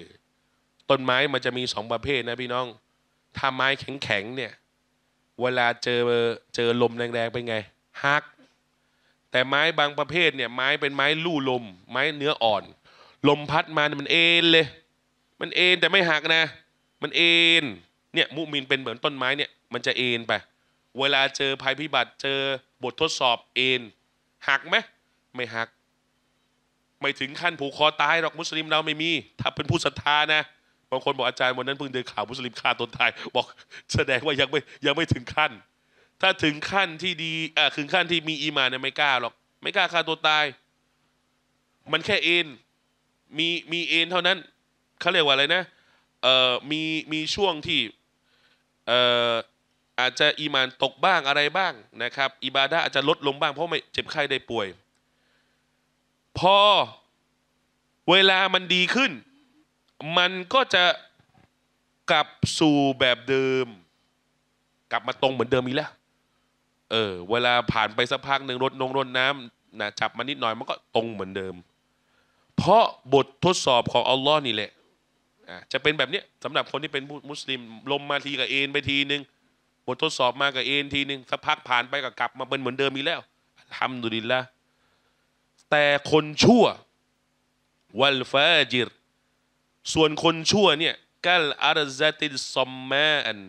ต้นไม้มันจะมีสองประเภทนะพี่น้อง ถ้าไม้แข็งๆ เนี่ย เวลาเจอเจอลมแรงๆเป็นไง หัก แต่ไม้บางประเภทเนี่ยไม้เป็นไม้ลู่ลม ไม้เนื้ออ่อน ลมพัดมามันเอ็นเลย มันเอ็นแต่ไม่หักนะ มันเอ็นเนี่ยมุมินเป็นเหมือนต้นไม้เนี่ยมันจะเอ็นไปเวลาเจอภัยพิบัติ เจอบททดสอบเอ็นหักไหมไม่หักไม่ถึงขั้นผูกคอตายหรอกมุสลิมเราไม่มีถ้าเป็นผู้ศรัทธานะบางคนบอกอาจารย์วันนั้นเพิ่งเดินข่าวมุสลิมฆ่าตนตายบอกแสดงว่ายังไม่ยังไม่ถึงขั้น ถ้าถึงขั้นที่ดีอ่าถึงขั้นที่มีอีมานเนี่ยไม่กล้าหรอก ไม่กล้าฆ่าตัวตาย มันแค่เอ็นมีมีเอ็นเท่านั้นเขาเรียกว่าอะไรนะ เอ่อมีมีช่วงที่เอ่ออาจจะอีมานตกบ้างอะไรบ้างนะครับ อิบาดะอาจจะลดลงบ้างเพราะไม่เจ็บไข้ได้ป่วย พอเวลามันดีขึ้น มันก็จะกลับสู่แบบเดิม กลับมาตรงเหมือนเดิมอีกแล้วเออ เวลาผ่านไปสักพักหนึ่งรดนงรดน้ำนะจับมานิดหน่อย มันก็ตรงเหมือนเดิม เพราะบททดสอบ ของอัลลอฮ์นี่แหละ่าจะเป็นแบบเนี้ยสำหรับคนที่เป็นมุสลิม ลมมาทีกับเอ็นไปทีหนึ่งบททดสอบมากับเอ็นทีหนึ่งสักพักผ่านไปกับกลับมาเป็นเหมือนเดิมอีกแล้วทำดุดิละแต่คนชั่ววัลฟาจิรส่วนคนชั่วเนี่ยกัลอารซาตินซอมมาอัน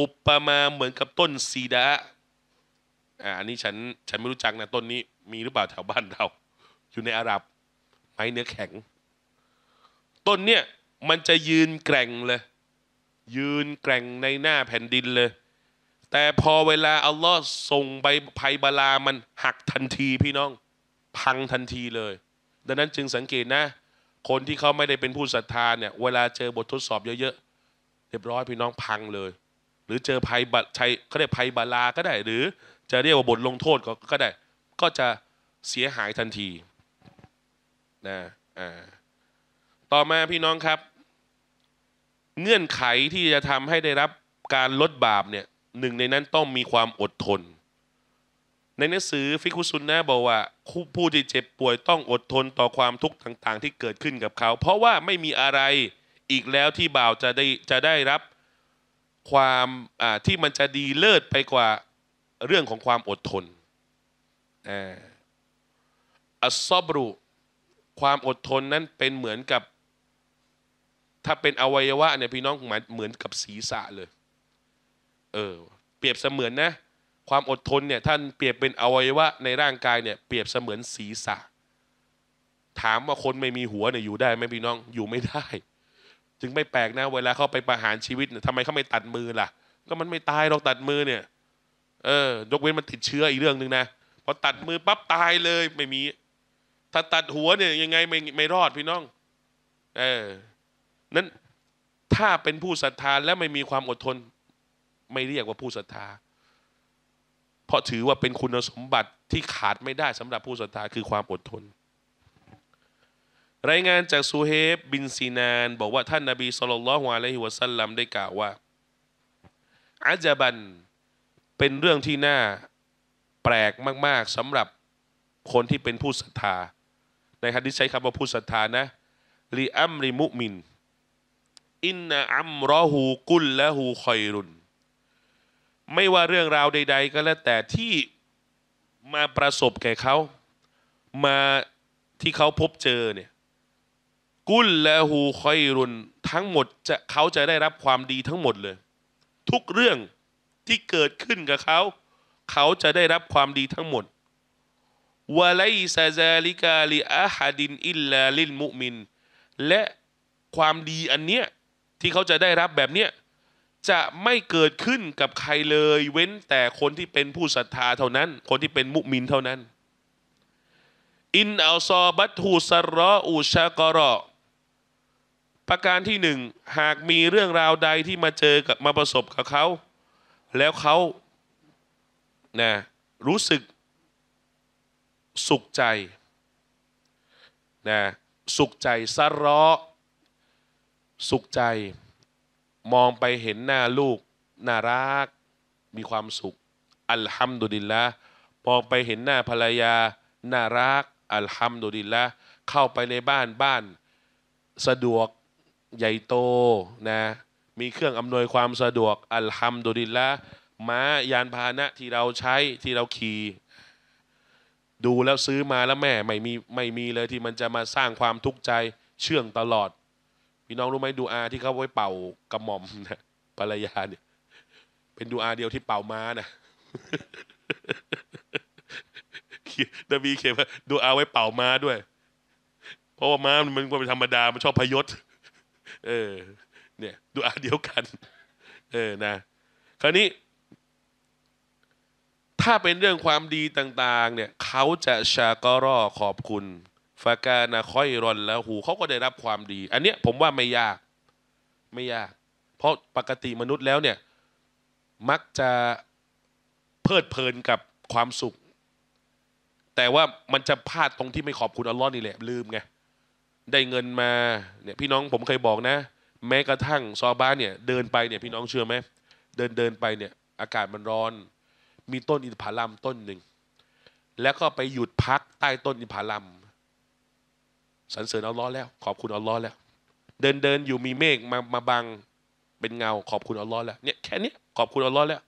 อุปมาเหมือนกับต้นซีดาอ่าอันนี้ฉัน ฉันไม่รู้จักนะ ต้นนี้ มีหรือเปล่าแถวบ้านเรา อยู่ในอาหรับไม้เนื้อแข็ง ต้นเนี่ยมันจะยืนแกร่งเลย ยืนแกร่งในหน้าแผ่นดินเลย แต่พอเวลา อัลลอฮ์ส่งไปภัยบาลา มันหักทันทีพี่น้องพังทันทีเลย ดังนั้นจึงสังเกตนะ คนที่เขาไม่ได้เป็นผู้ศรัทธาเนี่ย เวลาเจอบททดสอบเยอะๆเรียบร้อยพี่น้องพังเลย หรือเจอภัยบัตชัยเขาเรียกภัยบาลา ก็ได้หรือ จะเรียกว่าบทลงโทษก็ได้ ก็จะเสียหายทันทีนะอ่าต่อมาพี่น้องครับเงื่อนไขที่จะทำให้ได้รับการลดบาปเนี่ยหนึ่งในนั้นต้องมีความอดทน ในหนังสือฟิกุซุนนะบอกว่าผู้ที่เจ็บป่วยต้องอดทนต่อความทุกข์ต่างๆ ที่เกิดขึ้นกับเขา เพราะว่าไม่มีอะไรอีกแล้วที่บ่าวจะได้จะได้รับความที่มันจะดีเลิศไปกว่าเรื่องของความอดทนอัศบรุ ความอดทนนั้นเป็นเหมือนกับถ้าเป็นอวัยวะเนี่ยพี่น้องหมายเหมือนกับศีรษะเลย เออ เปรียบเสมือนนะความอดทนเนี่ยท่านเปรียบเป็นอวัยวะในร่างกายเนี่ย เปรียบเสมือนศีรษะ ถามว่าคนไม่มีหัวเนี่ยอยู่ได้ไหมพี่น้องอยู่ไม่ได้ จึงไม่แปลกนะเวลาเขาไปประหารชีวิตเนี่ยทำไมเขาไม่ตัดมือล่ะ ก็มันไม่ตายหรอกตัดมือเนี่ย เออยกเว้นมันติดเชื้ออีกเรื่องหนึ่งนะพอตัดมือปั๊บตายเลย ไม่มี ถ้าตัดหัวเนี่ยยังไงไม่ไม่รอดพี่น้อง เออนั้น ถ้าเป็นผู้ศรัทธา และไม่มีความอดทน ไม่เรียกว่าผู้ศรัทธา เพราะถือว่าเป็นคุณสมบัติที่ขาดไม่ได้สำหรับผู้ศรัทธาคือความอดทน รายงานจากซูเฮบบินซีนาน บอกว่าท่านนาบีสุลต่านฮวาะลฮิวซสัลลัมได้กล่าวว่าอาจบัน เป็นเรื่องที่น่าแปลกมาก ๆสำหรับคนที่เป็นผู้ศรัทธา ในฮัดดิษใช้คำว่าผู้ศรัทธานะลีอัมริมุมินอินนะอัมรอหูกุลและหูคอยรุนไม่ว่าเรื่องราวใดๆก็แล้วแต่ที่มาประสบแก่เขา มาที่เขาพบเจอเนี่ยกุลและหูคอยรุนทั้งหมด จะเขาจะได้รับความดีทั้งหมดเลย ทุกเรื่องที่เกิดขึ้นกับเขา เขาจะได้รับความดีทั้งหมดวะไลซาซาลิกาลิอาฮัดินอิลลาลิลมุมิน และความดีอันเนี้ยที่เขาจะได้รับแบบเนี้ยจะไม่เกิดขึ้นกับใครเลยเว้นแต่คนที่เป็นผู้ศรัทธาเท่านั้น คนที่เป็นมุมินเท่านั้น อินอัลซอบัตฮูสรออูชากรอประการที่หนึ่ง หากมีเรื่องราวใดที่มาเจอกับมาประสบกับเขา แล้วเขานะรู้สึกสุขใจนะสุขใจสรอสุขใจ มองไปเห็นหน้าลูกน่ารักมีความสุข อัลฮัมดุลิลละมองไปเห็นหน้าภรรยาน่ารักอัลฮัมดุลิลละเข้าไปในบ้านบ้าน สะดวกใหญ่โตนะ มีเครื่องอำนวยความสะดวกอัลฮัมดุลิลละม้ายานพาหนะที่เราใช้ที่เราขี่ดูแล้วซื้อมาแล้วแม่ ไม่มีไม่มีเลยที่มันจะมาสร้างความทุกข์ใจเชื่องตลอดี่น้องรู้ไหมดูอาที่เขาไว้เป่ากระหม่อมนะภรรยาเนี่ย เป็นดูอาเดียวที่เป่าม้านะับีเขียนว่าดูอาไว้เป่าม้าด้วย เพราะว่าม้ามันเป็นธรรมดามันชอบพยศเออ เนี่ยดูอาเดียวกัน เออนะ คราวนี้ ถ้าเป็นเรื่องความดีต่างๆ เนี่ยเขาจะชากรอขอบคุณฟากานาคอยรอนแล้วหูเขาก็ได้รับความดี อันเนี้ยผมว่าไม่ยากไม่ยาก เพราะปกติมนุษย์แล้วเนี่ยมักจะ เพลิดเพลินกับความสุข แต่ว่ามันจะพลาดตรงที่ไม่ขอบคุณอัลลอฮ์นี่แหละลืมไงได้เงินมาเนี่ยพี่น้องผมเคยบอกนะ แม้กระทั่งซอบ้านเนี่ยเดินไปเนี่ย พี่น้องเชื่อไหมเดินเดินไปเนี่ย อากาศมันร้อน มีต้นอินทผลัมต้นหนึ่งแล้วก็ไปหยุดพักใต้ต้นอินทผลัมสรรเสริญอัลลอฮ์แล้วขอบคุณอัลลอฮ์แล้วเดินเดินอยู่มีเมฆมามาบังเป็นเงาขอบคุณอัลลอฮ์แล้วเนี่ย แค่นี้ขอบคุณอัลลอฮ์แล้ว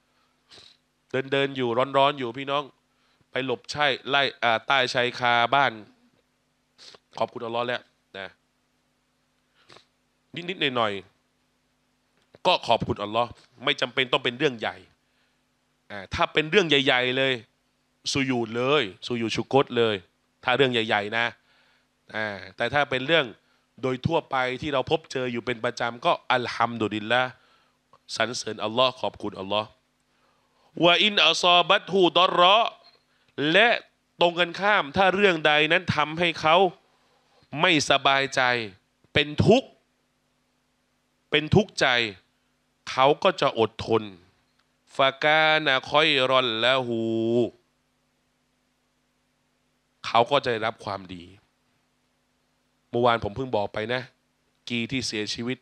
เดินเดินอยู่ร้อนร้อนอยู่พี่น้อง ไปหลบใช่ ไล่ใต้ชายคาบ้าน ขอบคุณอัลลอฮ์แล้วนะนิดนิดหน่อยหน่อยก็ขอบคุณอัลลอฮ์ไม่จำเป็นต้องเป็นเรื่องใหญ่ถ้าเป็นเรื่องใหญ่ ๆ เลยสุยูดเลยสุยูชุกตเลย ถ้าเรื่องใหญ่ๆนะแต่ถ้าเป็นเรื่องโดยทั่วไปที่เราพบเจออยู่เป็นประจำก็อัลฮัมดุลิลละสรรเสริญอัลลอฮ์ขอบคุณ อัลลอฮ์ว่าอินอัซอบัตฮูดอรอและตรงกันข้ามถ้าเรื่องใดนั้นทำให้เขาไม่สบายใจเป็นทุกข์เป็นทุกข์ใจ เขาก็จะอดทน ฟากานาคอยรอนและหู เขาก็จะได้รับความดีมื่อวานผมเพิ่งบอกไปนะกีที่เสียชีวิต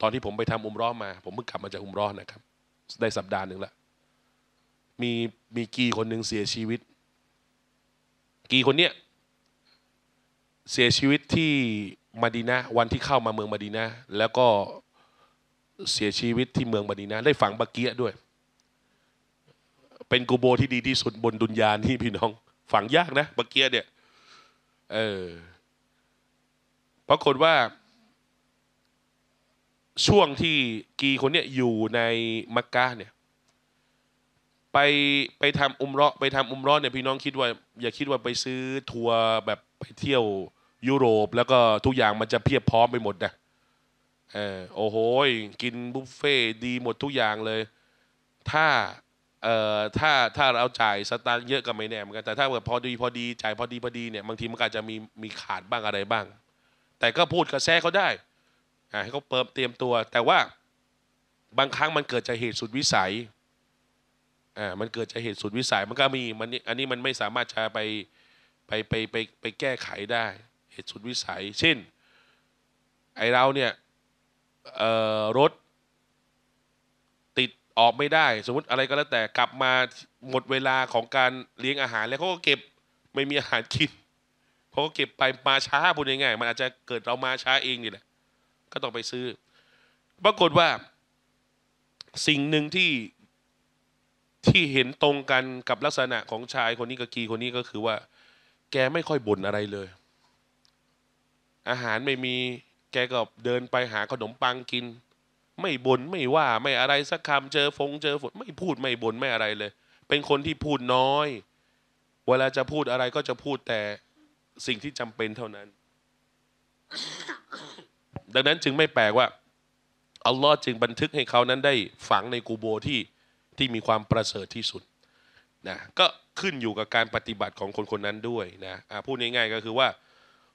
ตอนที่ผมไปทำอุมร้อนมา ผมเพิ่งกลับมาจากอุมร้อนนะครับ ได้สัปดาห์หนึ่งละมีมีกีคนหนึ่งเสียชีวิต กีคนเนี้ยเสียชีวิตที่มาดีนะ วันที่เข้ามาเมืองมาดีนะแล้วก็เสียชีวิตที่เมืองมาดีนะ ได้ฝังบะเกียด้วย เป็นกูโบที่ดีที่สุดบนดุนยานี่พี่น้องฝังยากนะบะเกียเนี่ย เออปรากฏว่าช่วงที่กีคนเนี้ยอยู่ในมักกะเนี่ยไปไปทำอุมเราะไปทำอุมเราะเนี่ยพี่น้องคิดว่า อย่าคิดว่าไปซื้อทัวร์แบบไปเที่ยวยุโรป แล้วก็ทุกอย่างมันจะเพียบพร้อมไปหมดนะเออโอ้โห กินบุฟเฟ่ดีหมดทุกอย่างเลย ถ้าเอ่อถ้าถ้าเราจ่ายสตางค์เยอะก็ไม่แน่เหมือนกันแต่ถ้าแบบพอดีพอดีจ่ายพอดีพอดีเนี่ยบางทีมันก็จะมีมีขาดบ้างอะไรบ้างแต่ก็พูดกระแซเขาได้ให้เขาเปิมเตรียมตัว แต่ว่าบางครั้งมันเกิดจากเหตุสุดวิสัยอ่ามันเกิดจากเหตุสุดวิสัยมันก็มีมันอันนี้มันไม่สามารถจะไปไปไปไปไปแก้ไขได้ เหตุสุดวิสัย เช่น ไอเราเนี่ยรถ ติดออกไม่ได้ สมมติอะไรก็แล้วแต่กลับมาหมดเวลาของการเลี้ยงอาหาร แล้วเขาก็เก็บไม่มีอาหารกินเราะเก็บไปมาช้าพูดง่ายๆมันอาจจะเกิดเรามาช้าเองนี่แหละก็ต้องไปซื้อปรากฏว่า สิ่งหนึ่งที่ที่เห็นตรงกันกับลักษณะของชายคนนี้กับกีคนนี้ก็คือว่า แกไม่ค่อยบ่นอะไรเลย อาหารไม่มีแกก็เดินไปหาขนมปังกิน ไม่บน่นไม่ว่า ไม่อะไรสักคำเจอฟงเจอฝนไม่พูดไม่บน่นไม่อะไรเลย เป็นคนที่พูดน้อย เวลาจะพูดอะไรก็จะพูดแต่สิ่งที่จำเป็นเท่านั้น ดังนั้น จึงไม่แปลกว่า อัลลอฮ์จึงบันทึกให้เขานั้นได้ฝังในกูโบที่ที่มีความประเสริฐที่สุดนะ ก็ขึ้นอยู่กับการปฏิบัติของคนคนนั้นด้วยนะะพูดง่ายๆก็คือว่า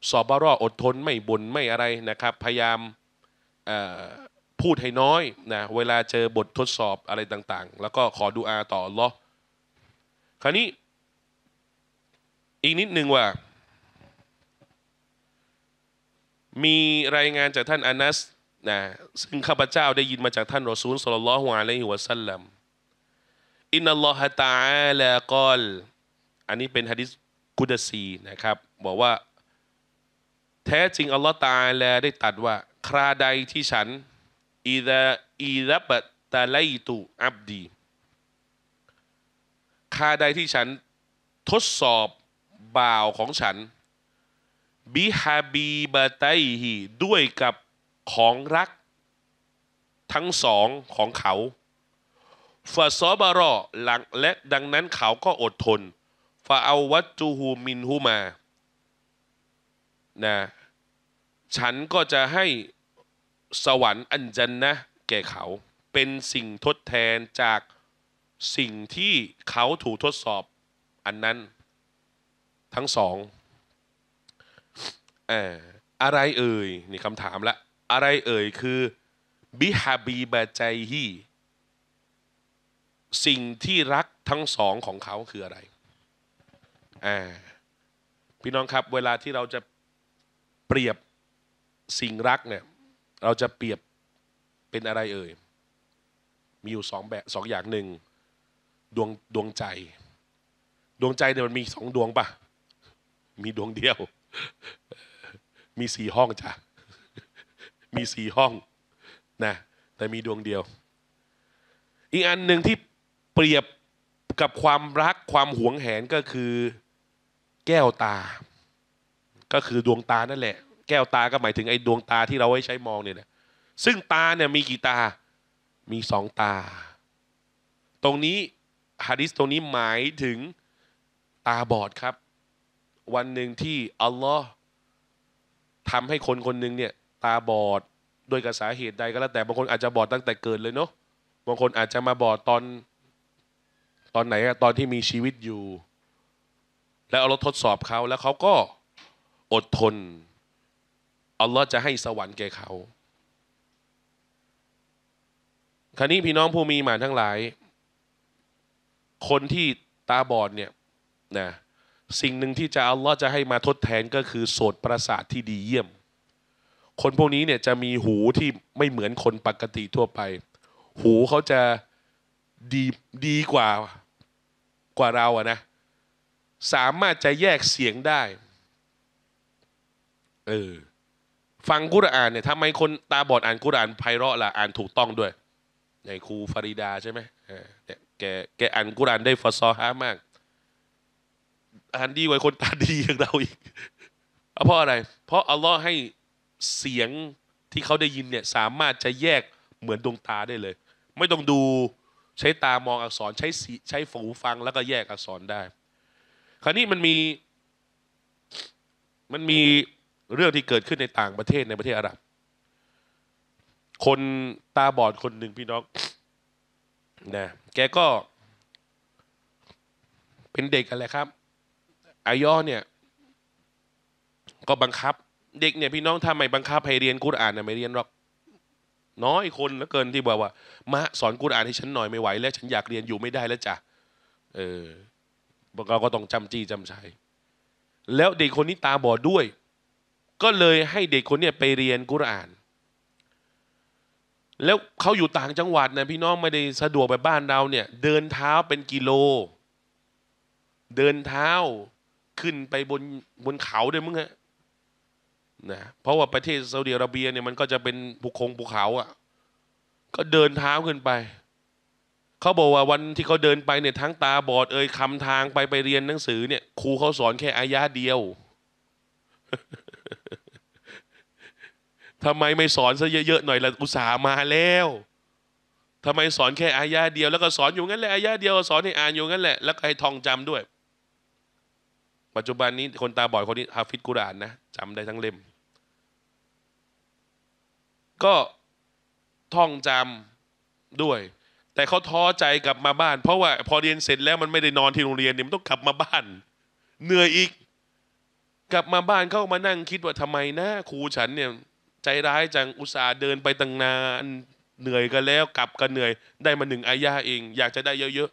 สอบบารออดทนไม่บน่นไม่อะไรนะครับ พยายามพูดให้น้อยนะ เวลาเจอบททดสอบอะไรต่างๆ แล้วก็ขอดูอาต่ออัลลอฮคราวนี้อีกนิดนึงว่ามีรายงานจากท่านอานัสนะซึ่งข้าพเจ้า ได้ยินมาจากท่านรอซูลสัลลัลฮุอะลัยฮิวะสัลลัม อินนัลลอฮะตาลากอล อันนี้เป็นฮะดิษกุดซีนะครับ บอกว่าแท้จริงอัลลอฮ์ตาลาได้ตัดว่าคราใดที่ฉันอีดะอีดับตาไลตุ อับดีคราใดที่ฉันทดสอบบ่าวของฉันบิฮาบีบาไตฮีด้วยกับของรัก ทั้งสองของเขาฟาซอบารอหลังและดังนั้นเขาก็อดทนฟาเอาวัตจูฮูมินฮูมานะฉันก็จะให้สวรรค์อันจันนะ แก่เขาเป็นสิ่งทดแทนจากสิ่งที่เขาถูกทดสอบ อันนั้นทั้งสองอะไรเอ่ยนี่คำถามละอะไรเอ่ยคือ บิฮาบีบาใจฮีสิ่งที่รักทั้งสองของเขาคืออะไรพี่น้องครับ เวลาที่เราจะเปรียบสิ่งรักเนี่ยเราจะเปรียบเป็นอะไรเอ่ยมีอยู่สองแบบสองอย่างหนึ่งดวงดวงใจ ดวงใจเนี่ยมันมีสองดวงปะมีดวงเดียวมีสี่ห้องจ้ะ มีสี่ห้อง นะ แต่มีดวงเดียว อีกอันหนึ่งที่เปรียบกับความรักความหวงแหนก็คือแก้วตา ก็คือดวงตา นั่นแหละ แก้วตาก็หมายถึงไอ้ดวงตาที่เราไว้ใช้มองเนี่ยแหละซึ่งตาเนี่ยมีกี่ตา มีสองตา ตรงนี้ฮะดิษตรงนี้หมายถึงตาบอดครับ วันหนึ่งที่อัลลอฮ์ทำให้คนคนหนึ่งเนี่ย ตาบอดโดยกับสาเหตุใดก็แล้ว แต่บางคนอาจจะบอดตั้งแต่เกิดเลยเนาะบางคนอาจจะมาบอดตอน ตอนไหนอะตอนที่มีชีวิตอยู่ แล้วเอาเราทดสอบเขา แล้วเขาก็อดทน อัลลอฮ์จะให้สวรรค์แก่เขาคราวนี้พี่น้องผู้มีหมานทั้งหลาย คนที่ตาบอดเนี่ยนะสิ่งหนึ่งที่จะ อัลลอฮ์จะให้มาทดแทนก็คือ โสตประสาทที่ดีเยี่ยม คนพวกนี้เนี่ยจะมีหูที่ไม่เหมือนคนปกติทั่วไป หูเขาจะดี ดีกว่า กว่าเราอะนะ สามารถจะแยกเสียงได้ เออ ฟังกุรอานเนี่ยทำไมคนตาบอดอ่านกุรอานไพเราะล่ะ อ่านถูกต้องด้วย ในครูฟาริดาใช่ไหมเแก แกอ่านกุรอานได้ฟอซอฮามากอาหารดีไว้คนตาดีอย่างเราอีก เพราะอะไร เพราะอัลลอฮ์ให้เสียงที่เขาได้ยินเนี่ย สามารถจะแยกเหมือนดวงตาได้เลย ไม่ต้องดูใช้ตามองอักษรใช้ใช้ฝูฟังแล้วก็แยกอักษรได้ คราวนี้มันมีมันมีเรื่องที่เกิดขึ้นในต่างประเทศในประเทศอาหรับคนตาบอดคนหนึ่งพี่น้องนะแกก็ เป็นเด็กกัแหละครับอายอเนี่ย ก็บังคับ เด็กเนี่ย พี่น้องทำไมบังคับให้เรียนกุรอานเนี่ยไม่เรียนหรอกน้อยคนเหลือเกินที่บอกว่ามาสอนกุรอานให้ฉันหน่อยไม่ไหวแล้วฉันอยากเรียนอยู่ไม่ได้แล้วจ้ะเออเราก็ต้องจำจี้จำช้แล้วเด็กคนนี้ตาบอดด้วย ก็เลยให้เด็กคนเนี่ยไปเรียนกุรอาน แล้วเขาอยู่ต่างจังหวัดนะพี่น้องไม่ได้สะดวกไปบ้านเรา เนี่ย เดินเท้าเป็นกิโล เดินเท้าขึ้นไปบนบนเขาด้วยมึงฮะนะเพราะว่าประเทศซาอุดิอาระเบียเนี่ยมันก็จะเป็นภูคงภูเขาอ่ะก็เดินเท้าขึ้นไปเขาบอกว่าวันที่เขาเดินไปเนี่ยทั้งตาบอด เอ่ยคำทางไปไปเรียนหนังสือ เนี่ย ครูเขาสอนแค่อายะเดียวทำไมไม่สอนซะเยอะๆหน่อยละอุตส่าห์มาแล้วทำไมสอนแค่อายะเดียวแล้วก็สอน อยู่งั้นแหละอายะเดียวสอนให้อ่านอยู่งั้นแหละแล้วก็ให้ท่องจำด้วยปัจจุบันนี้คนตาบอดคนนี้ฮาฟิดกุรานนะจำได้ทั้งเล่มก็ท่องจำด้วย แต่เขาท้อใจกลับมาบ้านเพราะว่าพอเรียนเสร็จแล้วมันไม่ได้นอนที่โรงเรียนเนี่ยมันต้องกลับมาบ้าน เหนื่อยอีก กลับมาบ้านเข้ามานั่งคิดว่าทำไมนะ ครูฉันเนี่ยใจร้ายจัง อุตส่าห์เดินไปตั้งนาน เหนื่อยกันแล้วกลับกันเหนื่อย ได้มาหนึ่งอายาเอง อยากจะได้เยอะ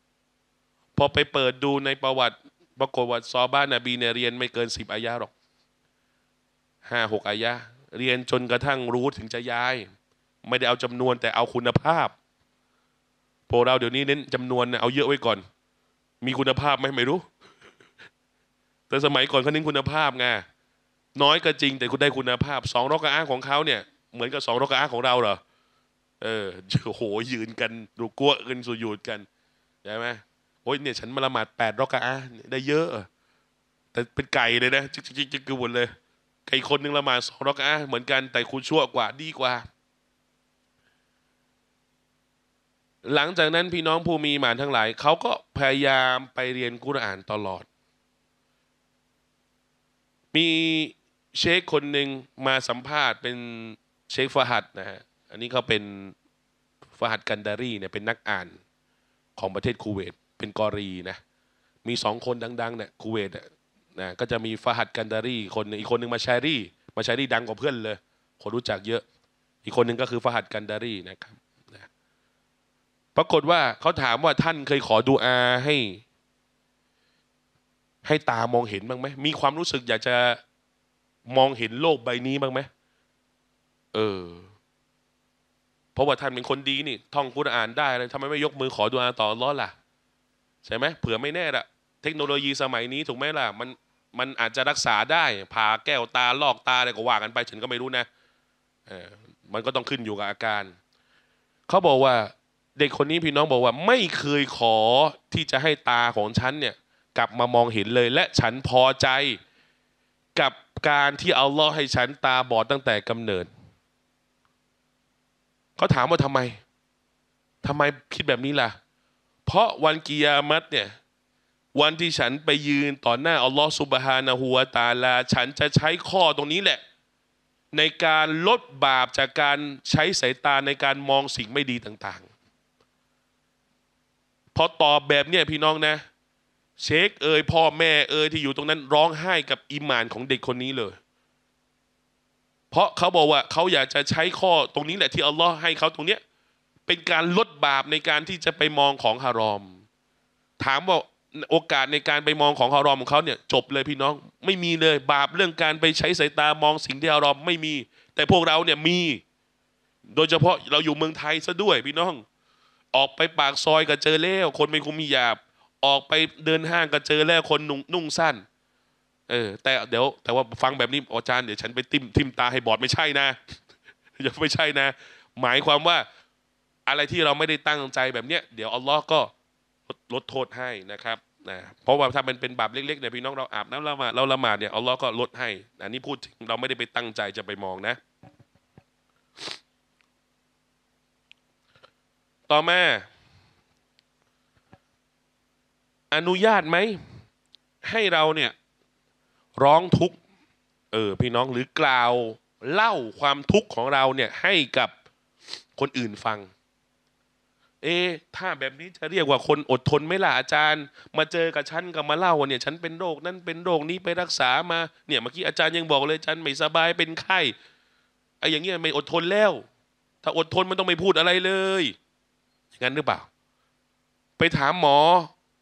ๆพอไปเปิดดูในประวัติปรากฏว่าซอบ้านนบีเนี่ยเรียนไม่เกินสิบอายะหรอกห้าหกอายะเรียนจนกระทั่งรู้ถึงจะย้าย ไม่ได้เอาจำนวนแต่เอาคุณภาพพวกเราเดี๋ยวนี้เน้นจำนวนเอาเยอะไว้ก่อน มีคุณภาพไหมไม่รู้ แต่สมัยก่อนเขาเน้นคุณภาพไงน้อยก็จริงแต่คุณได้คุณภาพ สองรอกอ้างของเขาเนี่ย เหมือนกับสองรอกอ้างของเราเหรอเออโหยืนกันดูกลัวกันสุญุดกันใช่ไหมโอ้ยเนี่ยฉันมาละหมาดแปดรอกะอะได้เยอะ แต่เป็นไก่เลยนะจิกจิกจิกคือหมดเลย ไก่คนหนึ่งละหมาดสองรอกะอะเหมือนกันแต่คุณชั่วกว่าดีกว่า หลังจากนั้นพี่น้องผู้มีหมานทั้งหลาย เขาก็พยายามไปเรียนกุรอานตลอด มีเชคคนหนึ่งมาสัมภาษณ์ เป็นเชคฟาหัดนะฮะ อันนี้เขาเป็นฟาหัดกันดารีเนี่ยเป็นนักอ่านของประเทศคูเวตเป็นกอรี นะ มีสองคนดังๆเนี่ยคูเวตนะก็จะมีฟาหัดกันดารีคนนึงอีกคนหนึ่งมาชารีมาชารีดังกว่าเพื่อนเลยคนรู้จักเยอะ อีกคนหนึ่งก็คือฟาหัดกันดารีนะครับนะปรากฏว่าเขาถามว่าท่านเคยขอดูอาให้ ให้ตามองเห็นบ้างไหมมีความรู้สึกอยากจะมองเห็นโลกใบนี้บ้างไหมเออเพราะว่าท่านเป็นคนดี นี่ท่องคุรานได้เลยทำไมไม่ยกมือขอดูอาต่อร้อนล่ะใช่ไหมเผื่อไม่แน่ละเทคโนโลยีสมัยนี้ถูกไหมล่ะ มันมันอาจจะรักษาได้ผ่าแก้วตา ลอกตา อะไรก็ว่ากันไปฉันก็ไม่รู้นะมันก็ต้องขึ้นอยู่กับอาการเขาบอกว่าเด็กคนนี้พี่น้องบอกว่า ไม่เคยขอที่จะให้ตาของฉันเนี่ย กลับมามองเห็นเลย และฉันพอใจ กับการที่เอาล่อให้ฉันตาบอดตั้งแต่กำเนิดเขาถามว่าทำไม ทำไมคิดแบบนี้ล่ะเพราะวันกิยามัตเนี่ย วันที่ฉันไปยืนต่อหน้าอัลลอฮฺสุบฮานะฮูวาตาลาฉันจะใช้ข้อตรงนี้แหละ ในการลดบาปจากการใช้สายตาในการมองสิ่งไม่ดีต่างๆพอตอบแบบเนี้ยพี่น้องนะ เชคเอยพ่อแม่เอยที่อยู่ตรงนั้น ร้องไห้กับอิมานของเด็กคนนี้เลย เพราะเขาบอกว่าเขาอยากจะใช้ข้อตรงนี้แหละที่อัลลอฮ์ให้เขาตรงเนี้ยเป็นการลดบาปในการที่จะไปมองของฮารอม ถามว่าโอกาสในการไปมองของฮารอมของเขาเนี่ยจบเลยพี่น้องไม่มีเลยบาปเรื่องการไปใช้สายตามองสิ่งที่ฮารอมไม่มี แต่พวกเราเนี่ยมี โดยเฉพาะเราอยู่เมืองไทยซะด้วยพี่น้อง ออกไปปากซอยก็เจอเล้วคนไม่คุ้มีหยาบ ออกไปเดินห้างก็เจอแล้วคนนุ่งนุ่งสั้นเออแต่เดี๋ยวแต่ว่าฟังแบบนี้อาจารย์เดี๋ยวฉันไปติมทิมตาให้บอดไม่ใช่นะอย่าไม่ใช่นะ หมายความว่าอะไรที่เราไม่ได้ตั้งใจแบบเนี้ยเดี๋ยว อัลลอฮ์ก็ลดโทษให้นะครับนะเพราะว่าถ้ามันเป็นบาปเล็กๆเนี่ยพี่น้องเราอาบน้ำละหมาดเราละหมาดเนี่ยอัลลอฮ์ก็ลดให้อันนี้พูดงเราไม่ได้ไปตั้งใจจะไปมองนะ ต่อมา อนุญาตไหม ให้เราเนี่ยร้องทุกข์ เออพี่น้องหรือกล่าวเล่าความทุกข์ของเราเนี่ย ให้กับคนอื่นฟังเอ๊ถ้าแบบนี้จะเรียกว่าคนอดทนไม่ล่ะอาจารย์ มาเจอกับฉันก็มาเล่าเนี่ยฉันเป็นโรคนั้น เป็นโรคนี้ไปรักษามา เนี่ยเมื่อกี้อาจารย์ยังบอกเลยฉันไม่สบายเป็นไข้ไอ้อย่างเงี้ยไม่อดทนแล้ว ถ้าอดทนมันต้องไม่พูดอะไรเลยอย่างนั้นหรือเปล่า ไปถามหมอ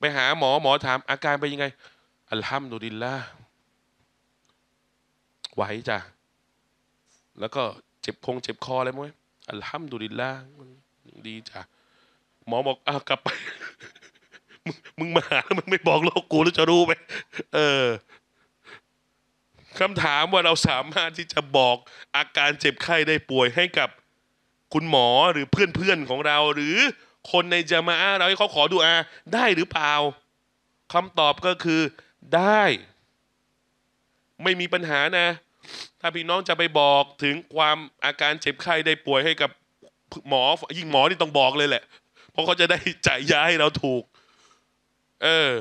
ไปหาหมอหมอถามอาการเป็นยังไงอัลฮัมดุลิลละไหวจ้ะแล้วก็เจ็บคงเจ็บคออะไรมั้ยอัลฮัมดุลิลละดีจ้ะหมอบอกอ้าวกลับไปมึงมาหาแล้วมึงไม่บอกโลกกูแล้วจะรู้ไหมเออคำถามว่าเราสามารถที่จะบอก อาการเจ็บไข้ได้ป่วยให้กับ คุณหมอหรือเพื่อนๆ ของเรา หรือ คนในจามาเราให้เขาขอดูอา ได้หรือเปล่าคำตอบก็คือได้ ไม่มีปัญหานะ ถ้าพี่น้องจะไปบอกถึงความอาการเจ็บไข้ได้ป่วยให้กับ หมอ ยิ่งหมอนี่ต้องบอกเลยแหละเพราะเขาจะได้จ่ายยาให้เราถูก เออ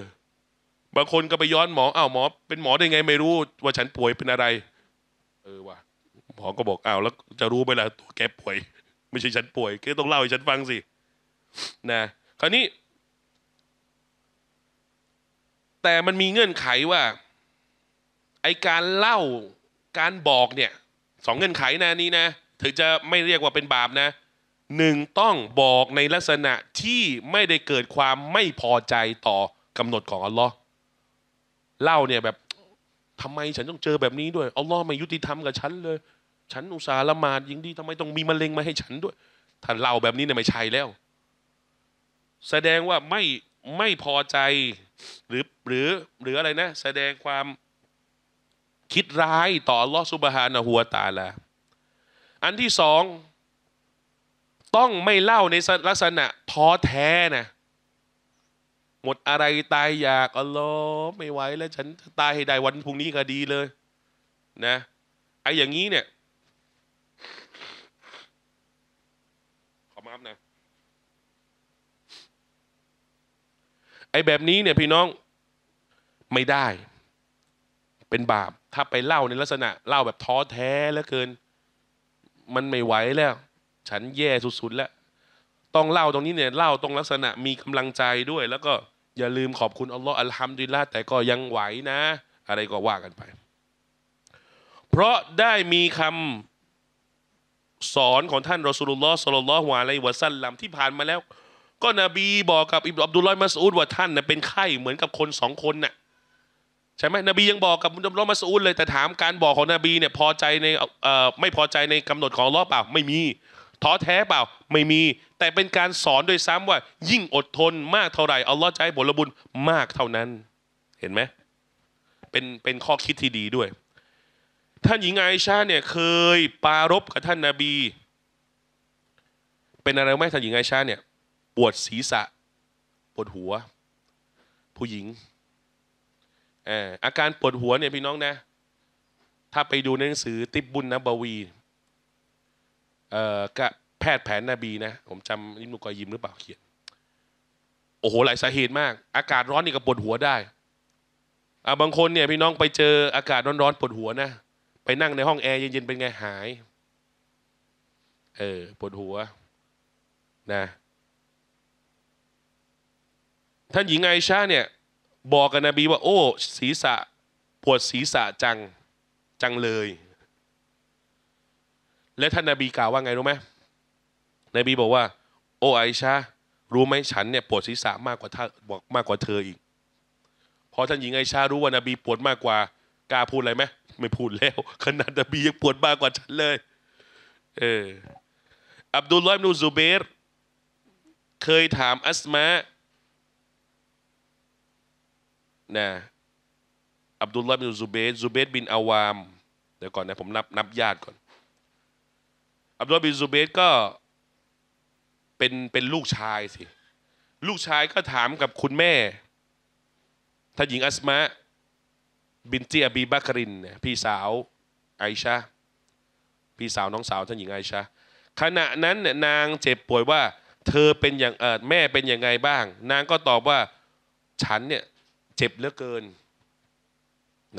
บางคนก็ไปย้อนหมออ้าวหมอ เป็นหมอได้ไง ไม่รู้ว่าฉันป่วยเป็นอะไร เออว่ะหมอก็บอกอ้าวแล้วจะรู้ไหมล่ะตัวแกป่วย ไม่ใช่ฉันป่วย แกต้องเล่าให้ฉันฟังสิ นะ คราวนี้ แต่มันมีเงื่อนไขว่า ไอการเล่าการบอกเนี่ยสองเงื่อนไขนะนี้นะ ถึงจะไม่เรียกว่าเป็นบาปนะหนึ่งต้องบอกในลักษณะที่ไม่ได้เกิดความไม่พอใจต่อกำหนดของอัลลอฮ์เล่าเนี่ยแบบทำไมฉันต้องเจอแบบ นี้ด้วยอัลลอฮ์ไม่ยุติธรรมกับฉันเลย ฉันอุตส่าห์ละหมาดยิงดีทำไมต้องมีมะเร็งมาให้ฉันด้วยท่านเล่าแบบนี้เนี่ยไม่ใช่แล้ว แสดงว่าไม่ไม่พอใจหรือหรือหรืออะไรนะ แสดงความคิดร้ายต่ออัลลอฮ์สุบฮานะฮัวตาละอันที่สองต้องไม่เล่าในลักษณะท้อแท้นะหมดอะไรตายอยากอ๋ลอไม่ไหวแล้วฉันตายให้ได้วันพรุ่งนี้ก็ดีเลย นะไอ้อย่างนี้เนี่ย ขอมาอันะไอ้แบบนี้ เนี่ย พี่น้อง ไม่ได้ เป็นบาปถ้าไปเล่าในลักษณะ เล่าแบบท้อแท้แล้วเกิน มันไม่ไหวแล้วฉันแย่สุด ๆแล้ว ต้องเล่าตรงนี้เนี่ย เล่าตรงลักษณะมีกำลังใจด้วย แล้วก็อย่าลืมขอบคุณอัลลอฮ์อัลฮัมดุลิลละแต่ก็ยังไหวนะ อะไรก็ว่ากันไป เพราะได้มีคำสอนของท่านรอสูลุลลอฮ์สลลลอฮวาไลวะซัลลัมที่ผ่านมาแล้ว ก็นบีบอกกับอิบอับดุลลอฮ์มัสอูดว่าท่านนเป็นไข้เหมือนกับคนสองคนน่ะใช่ไหมนบียังบอกกับอับดุลลอฮ์มัสอูดเลยแต่ถามการบอกของนบีเนี่ยพอใจในไม่พอใจในกำหนดของอัลลอฮ์เปล่าไม่มีท้อแท้เปล่าไม่มี แต่เป็นการสอนโดยซ้ำว่ายิ่งอดทนมากเท่าไหร่อัลลอฮ์จะให้ผลบุญมากเท่านั้นเห็นไหม เป็นเป็นข้อคิดที่ดีด้วย ท่านหญิงไอชาเนี่ยเคยปารบกับท่านนาบี เป็นอะไรไหมท่านหญิงไอชาเนี่ยปวดศีรษะปวดหัว ผู้หญิง อาการปวดหัวเนี่ยพี่น้องนะ ถ้าไปดูในหนังสือติบุญนะบวีเอ่อกับแพทย์แผนนาบีนะ ผมจำนิมุกอยิมหรือเปล่าเขียนโอ้โหหลายสาเหตุมาก อากาศร้อนนี่ก็ปวดหัวได้ อ่าบางคนเนี่ยพี่น้องไปเจออากาศร้อนๆปวดหัวนะ ไปนั่งในห้องแอร์เย็นๆเป็นไงหาย เออปวดหัวนะ ท่านหญิงไอชาเนี่ย บอกกับนบีว่าโอ้ศีรษะ ปวดศีรษะจังจังเลยและท่านนาบีกล่าวว่าไงรู้ไหมนบีบอกว่า โอไอชารู้ไหมฉันเนี่ย ปวดศีรษะมากกว่าท่าบอกมากกว่าเธออีกพอท่านหญิงไอชารู้ว่านบีปวดมากกว่ากล้าพูดอะไรไหมไม่พูดแล้วขนาดนบียังปวดมากกว่าฉันเลย เอออับดุลลอฮ์มูซูเบรเคยถามอัสมานะอับดุลลอฮ์มูซูเบรซูเบรบินอาวามเดี๋ยวก่อนนะผมนับนับ ญาติก่อนอับดุลบินซูเบตก็เป็นเป็นลูกชายสิลูกชายก็ถามกับคุณแม่ท่านหญิงอัสมะบินเจียบีบักรินพี่สาว ไอชาพี่สาวน้องสาวท่านหญิงไอชาขณะนั้นเนี่ยนางเจ็บป่วยว่า เธอเป็นอย่างเออแม่เป็นอย่างไงบ้าง นางก็ตอบว่าฉันเนี่ย เจ็บเหลือเกิน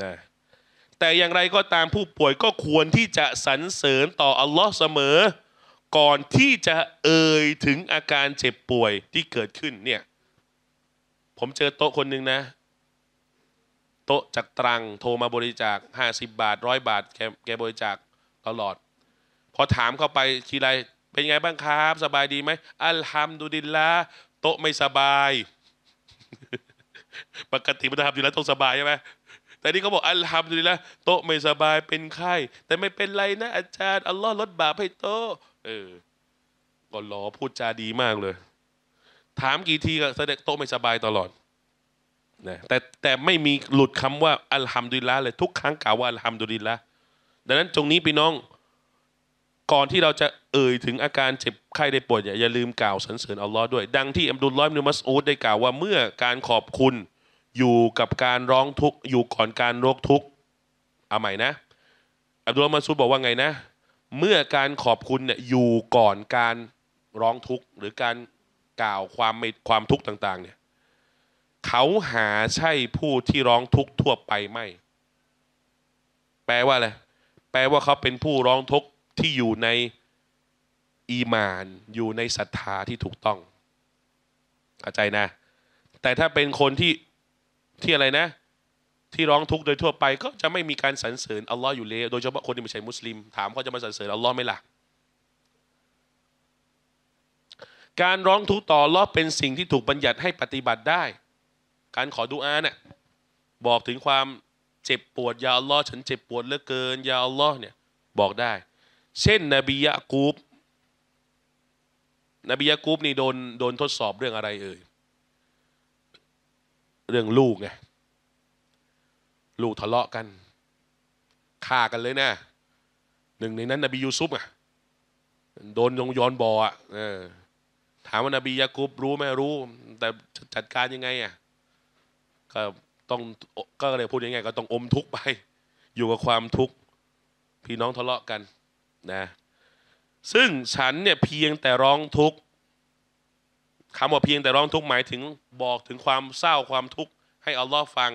นะแต่อย่างไรก็ตามผู้ป่วยก็ควรที่จะสรรเสริญต่อ อัลลอฮ์เสมอ ก่อนที่จะเอ่ยถึงอาการเจ็บป่วยที่เกิดขึ้นเนี่ย ผมเจอโต๊ะคนหนึ่งนะ โต๊ะจากตรังโทรมาบริจาค50 บาทร้อยบาทแกแกบริจาคตลอด พอถามเข้าไปทีไรเป็นไงบ้างครับ สบายดีไหม อัลฮัมดุลิลละโต๊ะไม่สบาย ปกติมันจะทำอยู่แล้วต้องสบายใช่ไหมแต่นี่เขาบอกอัลฮัมดุลิละโต๊ะไม่สบายเป็นไข้ แต่ไม่เป็นไรนะอาจารย์อัลลอฮ์ลดบาปให้โต๊ะ เออก็หลอพูดจาดีมากเลย ถามกี่ทีก็เสด็จโต๊ะไม่สบายตลอดนะแต่แต่ไม่มีหลุดคำ ว่าอัลฮัมดุลิละเลยทุกครั้งกล่าวว่าอัลฮัมดุลิละดังนั้นตรงนี้พี่น้อง ก่อนที่เราจะเอ่ยถึงอาการเจ็บไข้ได้ป่วยอย่าลืมกล่าวสรรเสริญอัลลอฮ์ด้วยดังที่อับดุลลอฮ์มินุมัสอูดได้กล่าวว่าเมื่อการขอบคุณอยู่กับการร้องทุกข์อยู่ก่อนการรกทุกข์เอาใหม่นะอับดุลมาซูดบอกว่าไงนะ เมื่อการขอบคุณเนี่ยอยู่ก่อนการร้องทุกข์หรือการกล่าวความไม่ความทุกข์ต่าง ๆ เนี่ย เขาหาใช่ผู้ที่ร้องทุกข์ทั่วไปไม่ แปลว่าอะไรแปลว่าเขาเป็นผู้ร้องทุกข์ที่อยู่ใน อีมาน อยู่ในศรัทธาที่ถูกต้องเข้าใจนะ แต่ถ้าเป็นคนที่ที่อะไรนะ ที่ร้องทุกข์โดยทั่วไปก็จะไม่มีการสรรเสริญอัลลอฮ์อยู่เลยโดยเฉพาะคนที่ไม่ใช่มุสลิมถามเขาจะมาสรรเสริญอัลลอฮ์ไหมล่ะการร้องทุกข์ต่อลอเป็นสิ่งที่ถูกบัญญัติให้ปฏิบัติได้ การขอดุอาเนี่ยบอกถึงความเจ็บปวดยาอัลลอฮ์ฉันเจ็บปวดเหลือเกินยาอัลลอฮ์เนี่ย บอกได้ เช่นนบียะกูบนบียะกูบนี่โดนโดนทดสอบเรื่องอะไรเอ่ยเรื่องลูกไงลูกทะเลาะกันฆ่ากันเลยนะ หนึ่งในนั้นนบียูซุปอ่ะโดนยงยอนบออ่ะถามว่านบียากุบรู้ไหมรู้แต่จัดการยังไงอ่ะก็ต้องก็เลยพูดยังไง ก็ต้องอมทุกข์ไป อยู่กับความทุกข์ พี่น้องทะเลาะกันนะซึ่งฉันเนี่ยเพียงแต่ร้องทุกข์คำว่าเพียงแต่ร้องทุกข์หมายถึงบอกถึงความเศร้าความทุกข์ให้อัลลอฮ์ฟัง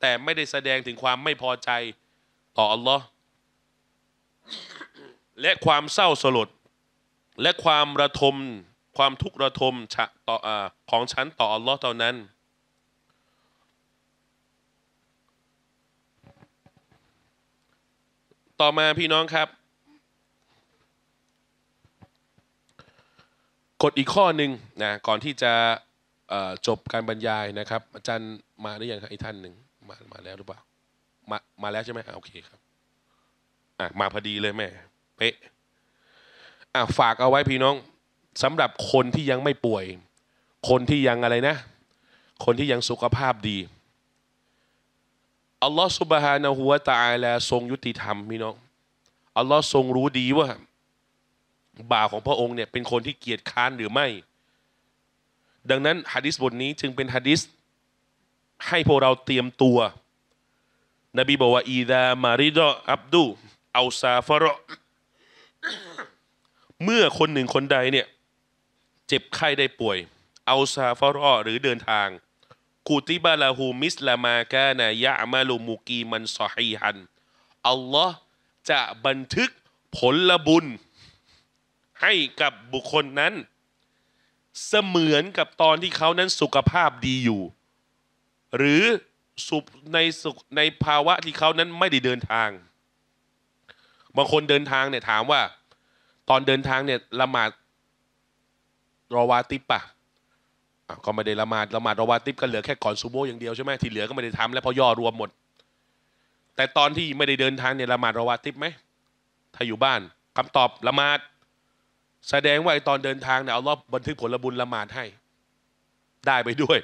แต่ไม่ได้แสดงถึงความไม่พอใจ ต่ออัลลอฮ์และความเศร้าสลดและความระทม ความทุกข์ระทมต่อของฉันต่ออัลลอฮ์เท่านั้น ต่อมาพี่น้องครับกฎอีกข้อหนึ่งนะก่อนที่จะจบการบรรยายนะครับ อาจารย์มาหรือยังครับอ้ท่านหนึ่งมามาแล้วหรือเปล่ามามาแล้วใช่ไหมโอเคครับอ่ะมาพอดีเลยแม่เป๊ะอ่ะฝากเอาไว้พี่น้องสำหรับคนที่ยังไม่ป่วย คนที่ยังอะไรนะ คนที่ยังสุขภาพดีอัลลอฮฺสุบฮานะฮุวาตาลาทรงยุติธรรมพี่น้องอัลลอฮ์ทรงรู้ดีว่าบ่าของพระองค์เนี่ย เป็นคนที่เกียจค้านหรือไม่ ดังนั้นฮะดิษบทนี้ จึงเป็นฮะดิษให้พวกเราเตรียมตัว นบีบอกว่าอีดามาริดออับดุเอาซาฟรอเมื่อคนหนึ่งคนใดเนี่ย เจ็บไข้ได้ป่วย เอาซาฟรอหรือเดินทาง กูติบาลาหูมิสลามากานายะมาลูมูกีมันซอฮีฮันอัลลอฮ์จะบันทึกผลบุญให้กับบุคคลนั้น เสมือนกับตอนที่เขานั้นสุขภาพดีอยู่ หรือสุขในสุขในภาวะที่เขานั้นไม่ได้เดินทางบางคนเดินทางเนี่ยถามว่า ตอนเดินทางเนี่ยละหมาดรอวาติปะก็ไม่ได้ละหมาดละหมาดรอวาติปก็เหลือแค่ก่อนซูโบอย่างเดียวใช่ไหมที่เหลือก็ไม่ได้ทำแล้วพอย่อรวมหมด แต่ตอนที่ไม่ได้เดินทางเนี่ยละหมาดรอวาติปไหมถ้าอยู่บ้าน คำตอบละหมาดแสดงว่าไอตอนเดินทางเนี่ยเอารอบบันทึกผลบุญละหมาดให้ ได้ไปด้วย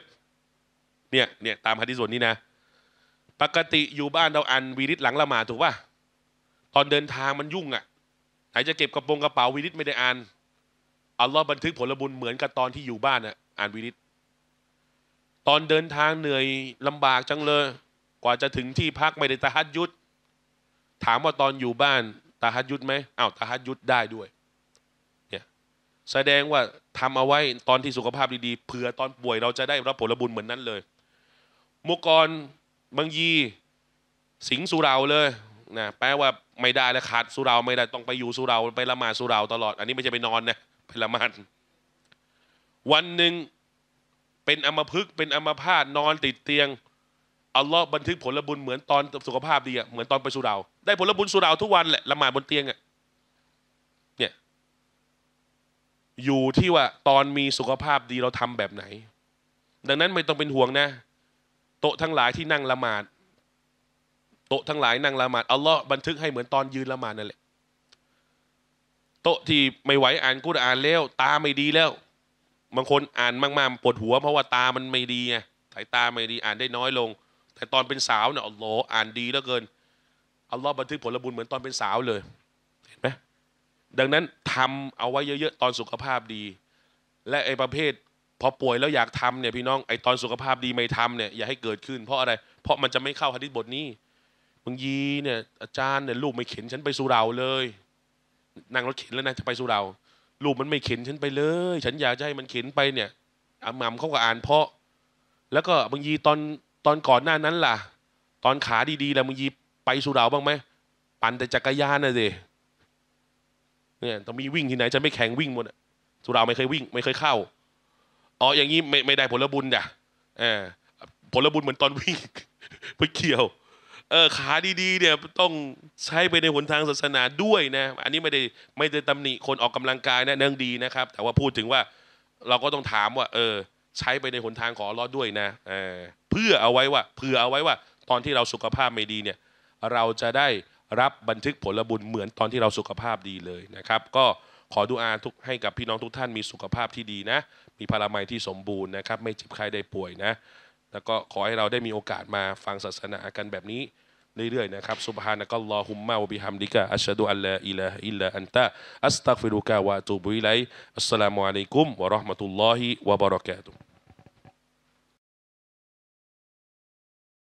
เนี่ย เนี่ยตามฮะดิษวนนี้นะ ปกติอยู่บ้านเราอันวีริตหลังละหมาดถูกป่ะตอนเดินทางมันยุ่งอะ่ะไหนจะเก็บกระโปรงกระเป๋าวีริตไม่ได้อ่านเอาล็อบบันทึกผลบุญเหมือนกับตอนที่อยู่บ้านะ่ะอ่านวีริตตอนเดินทางเหนื่อยลำบากจังเลย กว่าจะถึงที่พักไม่ได้ตาฮัดยุธถามว่าตอนอยู่บ้านตาฮัดยุธไหมอ้าวตาฮัดยุธได้ด้วยแสดงว่าทำเอาไว้ตอนที่สุขภาพดีๆ เผื่อตอนป่วยเราจะได้รับผลบุญเหมือนนั้นเลยมุกรบางยี สิงสุราเลยนะแปลว่าไม่ได้แล้วขาดสุราไม่ได้ต้องไปอยู่สุรา ไปละหมาดสุรา ตลอด อันนี้ไม่ใช่ไปนอนนะไปละหมาดวันหนึ่งเป็นอมพึกเป็นอมพาตนอนติดเตียงอัลลอฮ์บันทึกผลบุญเหมือนตอนสุขภาพดีอะเหมือนตอนไปสุรา ได้ผลบุญสุรา ทุกวันแหละละหมาดบนเตียงอะอยู่ที่ว่าตอนมีสุขภาพดีเราทำแบบไหน ดังนั้นไม่ต้องเป็นห่วงนะ โต๊ะทั้งหลายที่นั่งละหมาด โต๊ะทั้งหลายนั่งละหมาดอัลลอฮ์บันทึกให้เหมือนตอนยืนละหมาดนั่นแหละโต๊ะที่ไม่ไหวอ่านกุรอานแล้วตาไม่ดีแล้วบางคนอ่านมากๆปวดหัวเพราะว่าตามันไม่ดีไงสายตาไม่ดีอ่านได้น้อยลง แต่ตอนเป็นสาวเนี่ยอัลลอฮ์อ่านดีเหลือเกินอัลลอฮ์บันทึกผลบุญเหมือนตอนเป็นสาวเลยดังนั้นทำเอาไว้เยอะๆ ตอนสุขภาพดี และไอ้ประเภทพอป่วยแล้วอยากทำเนี่ย พี่น้องไอ้ตอนสุขภาพดีไม่ทำเนี่ยอย่าให้เกิดขึ้น เพราะอะไร เพราะมันจะไม่เข้าฮะดิษบทนี้บางยีเนี่ยอาจารย์เนี่ยลูกไม่เข็นฉันไปสุราเลย นั่งรถเข็นแล้วนะจะไปสุรา ลูกมันไม่เข็นฉันไปเลย ฉันอยากจะให้มันเข็นไปเนี่ยอามัมเขาก็อ่านเพราะแล้วก็บางยีตอนตอนก่อนหน้านั้นล่ะ ตอนขาดีๆแล้วบางยีไปสุราบ้างไหมปั่นแต่จักรยานน่ะสิเนี่ยต้องมีวิ่งที่ไหนจะไม่แข่งวิ่งหมดสุราไม่เคยวิ่ง ไม่เคยเข้าอ๋ออย่างนี้ไม่ไมได้ผลบุญจ้ะเออ ผลบุญเหมือนตอนวิ่งไปเกี่ยว เออขาดีๆ เนี่ยต้องใช้ไปในหนทางศาสนาด้วยนะอันนี้ไม่ได้ไม่ได้ตำหนิคนออกกำลังกายนะเนื่องดีนะครับ แต่ว่าพูดถึงว่า เราก็ต้องถามว่า เออใช้ไปในหนทางของรอดด้วยนะเออเพื่อเอาไว้ว่า เพื่อเอาไว้ว่า ตอนที่เราสุขภาพไม่ดีเนี่ย เราจะได้รับบันทึกผลบุญเหมือนตอนที่เราสุขภาพดีเลยนะครับก็ขอดูอาทุกให้กับพี่น้องทุกท่านมีสุขภาพที่ดีนะ มีพลามัยที่สมบูรณ์นะครับไม่เจ็บไข้ได้ป่วยนะแล้วก็ขอให้เราได้มีโอกาสมาฟังศาสนากันแบบนี้เรื่อยๆนะครับสุบฮานะกัลลอฮุมมะวบิฮัมดิกะอัชฮะดูอัลลาอิลาอิลลาอันตะอัสตักฟิรุกะวะตูบุอิลัยอัสสลามุอะลัยกุมวะเราะห์มะตุลลอฮิวะบะเราะกาตุฮ์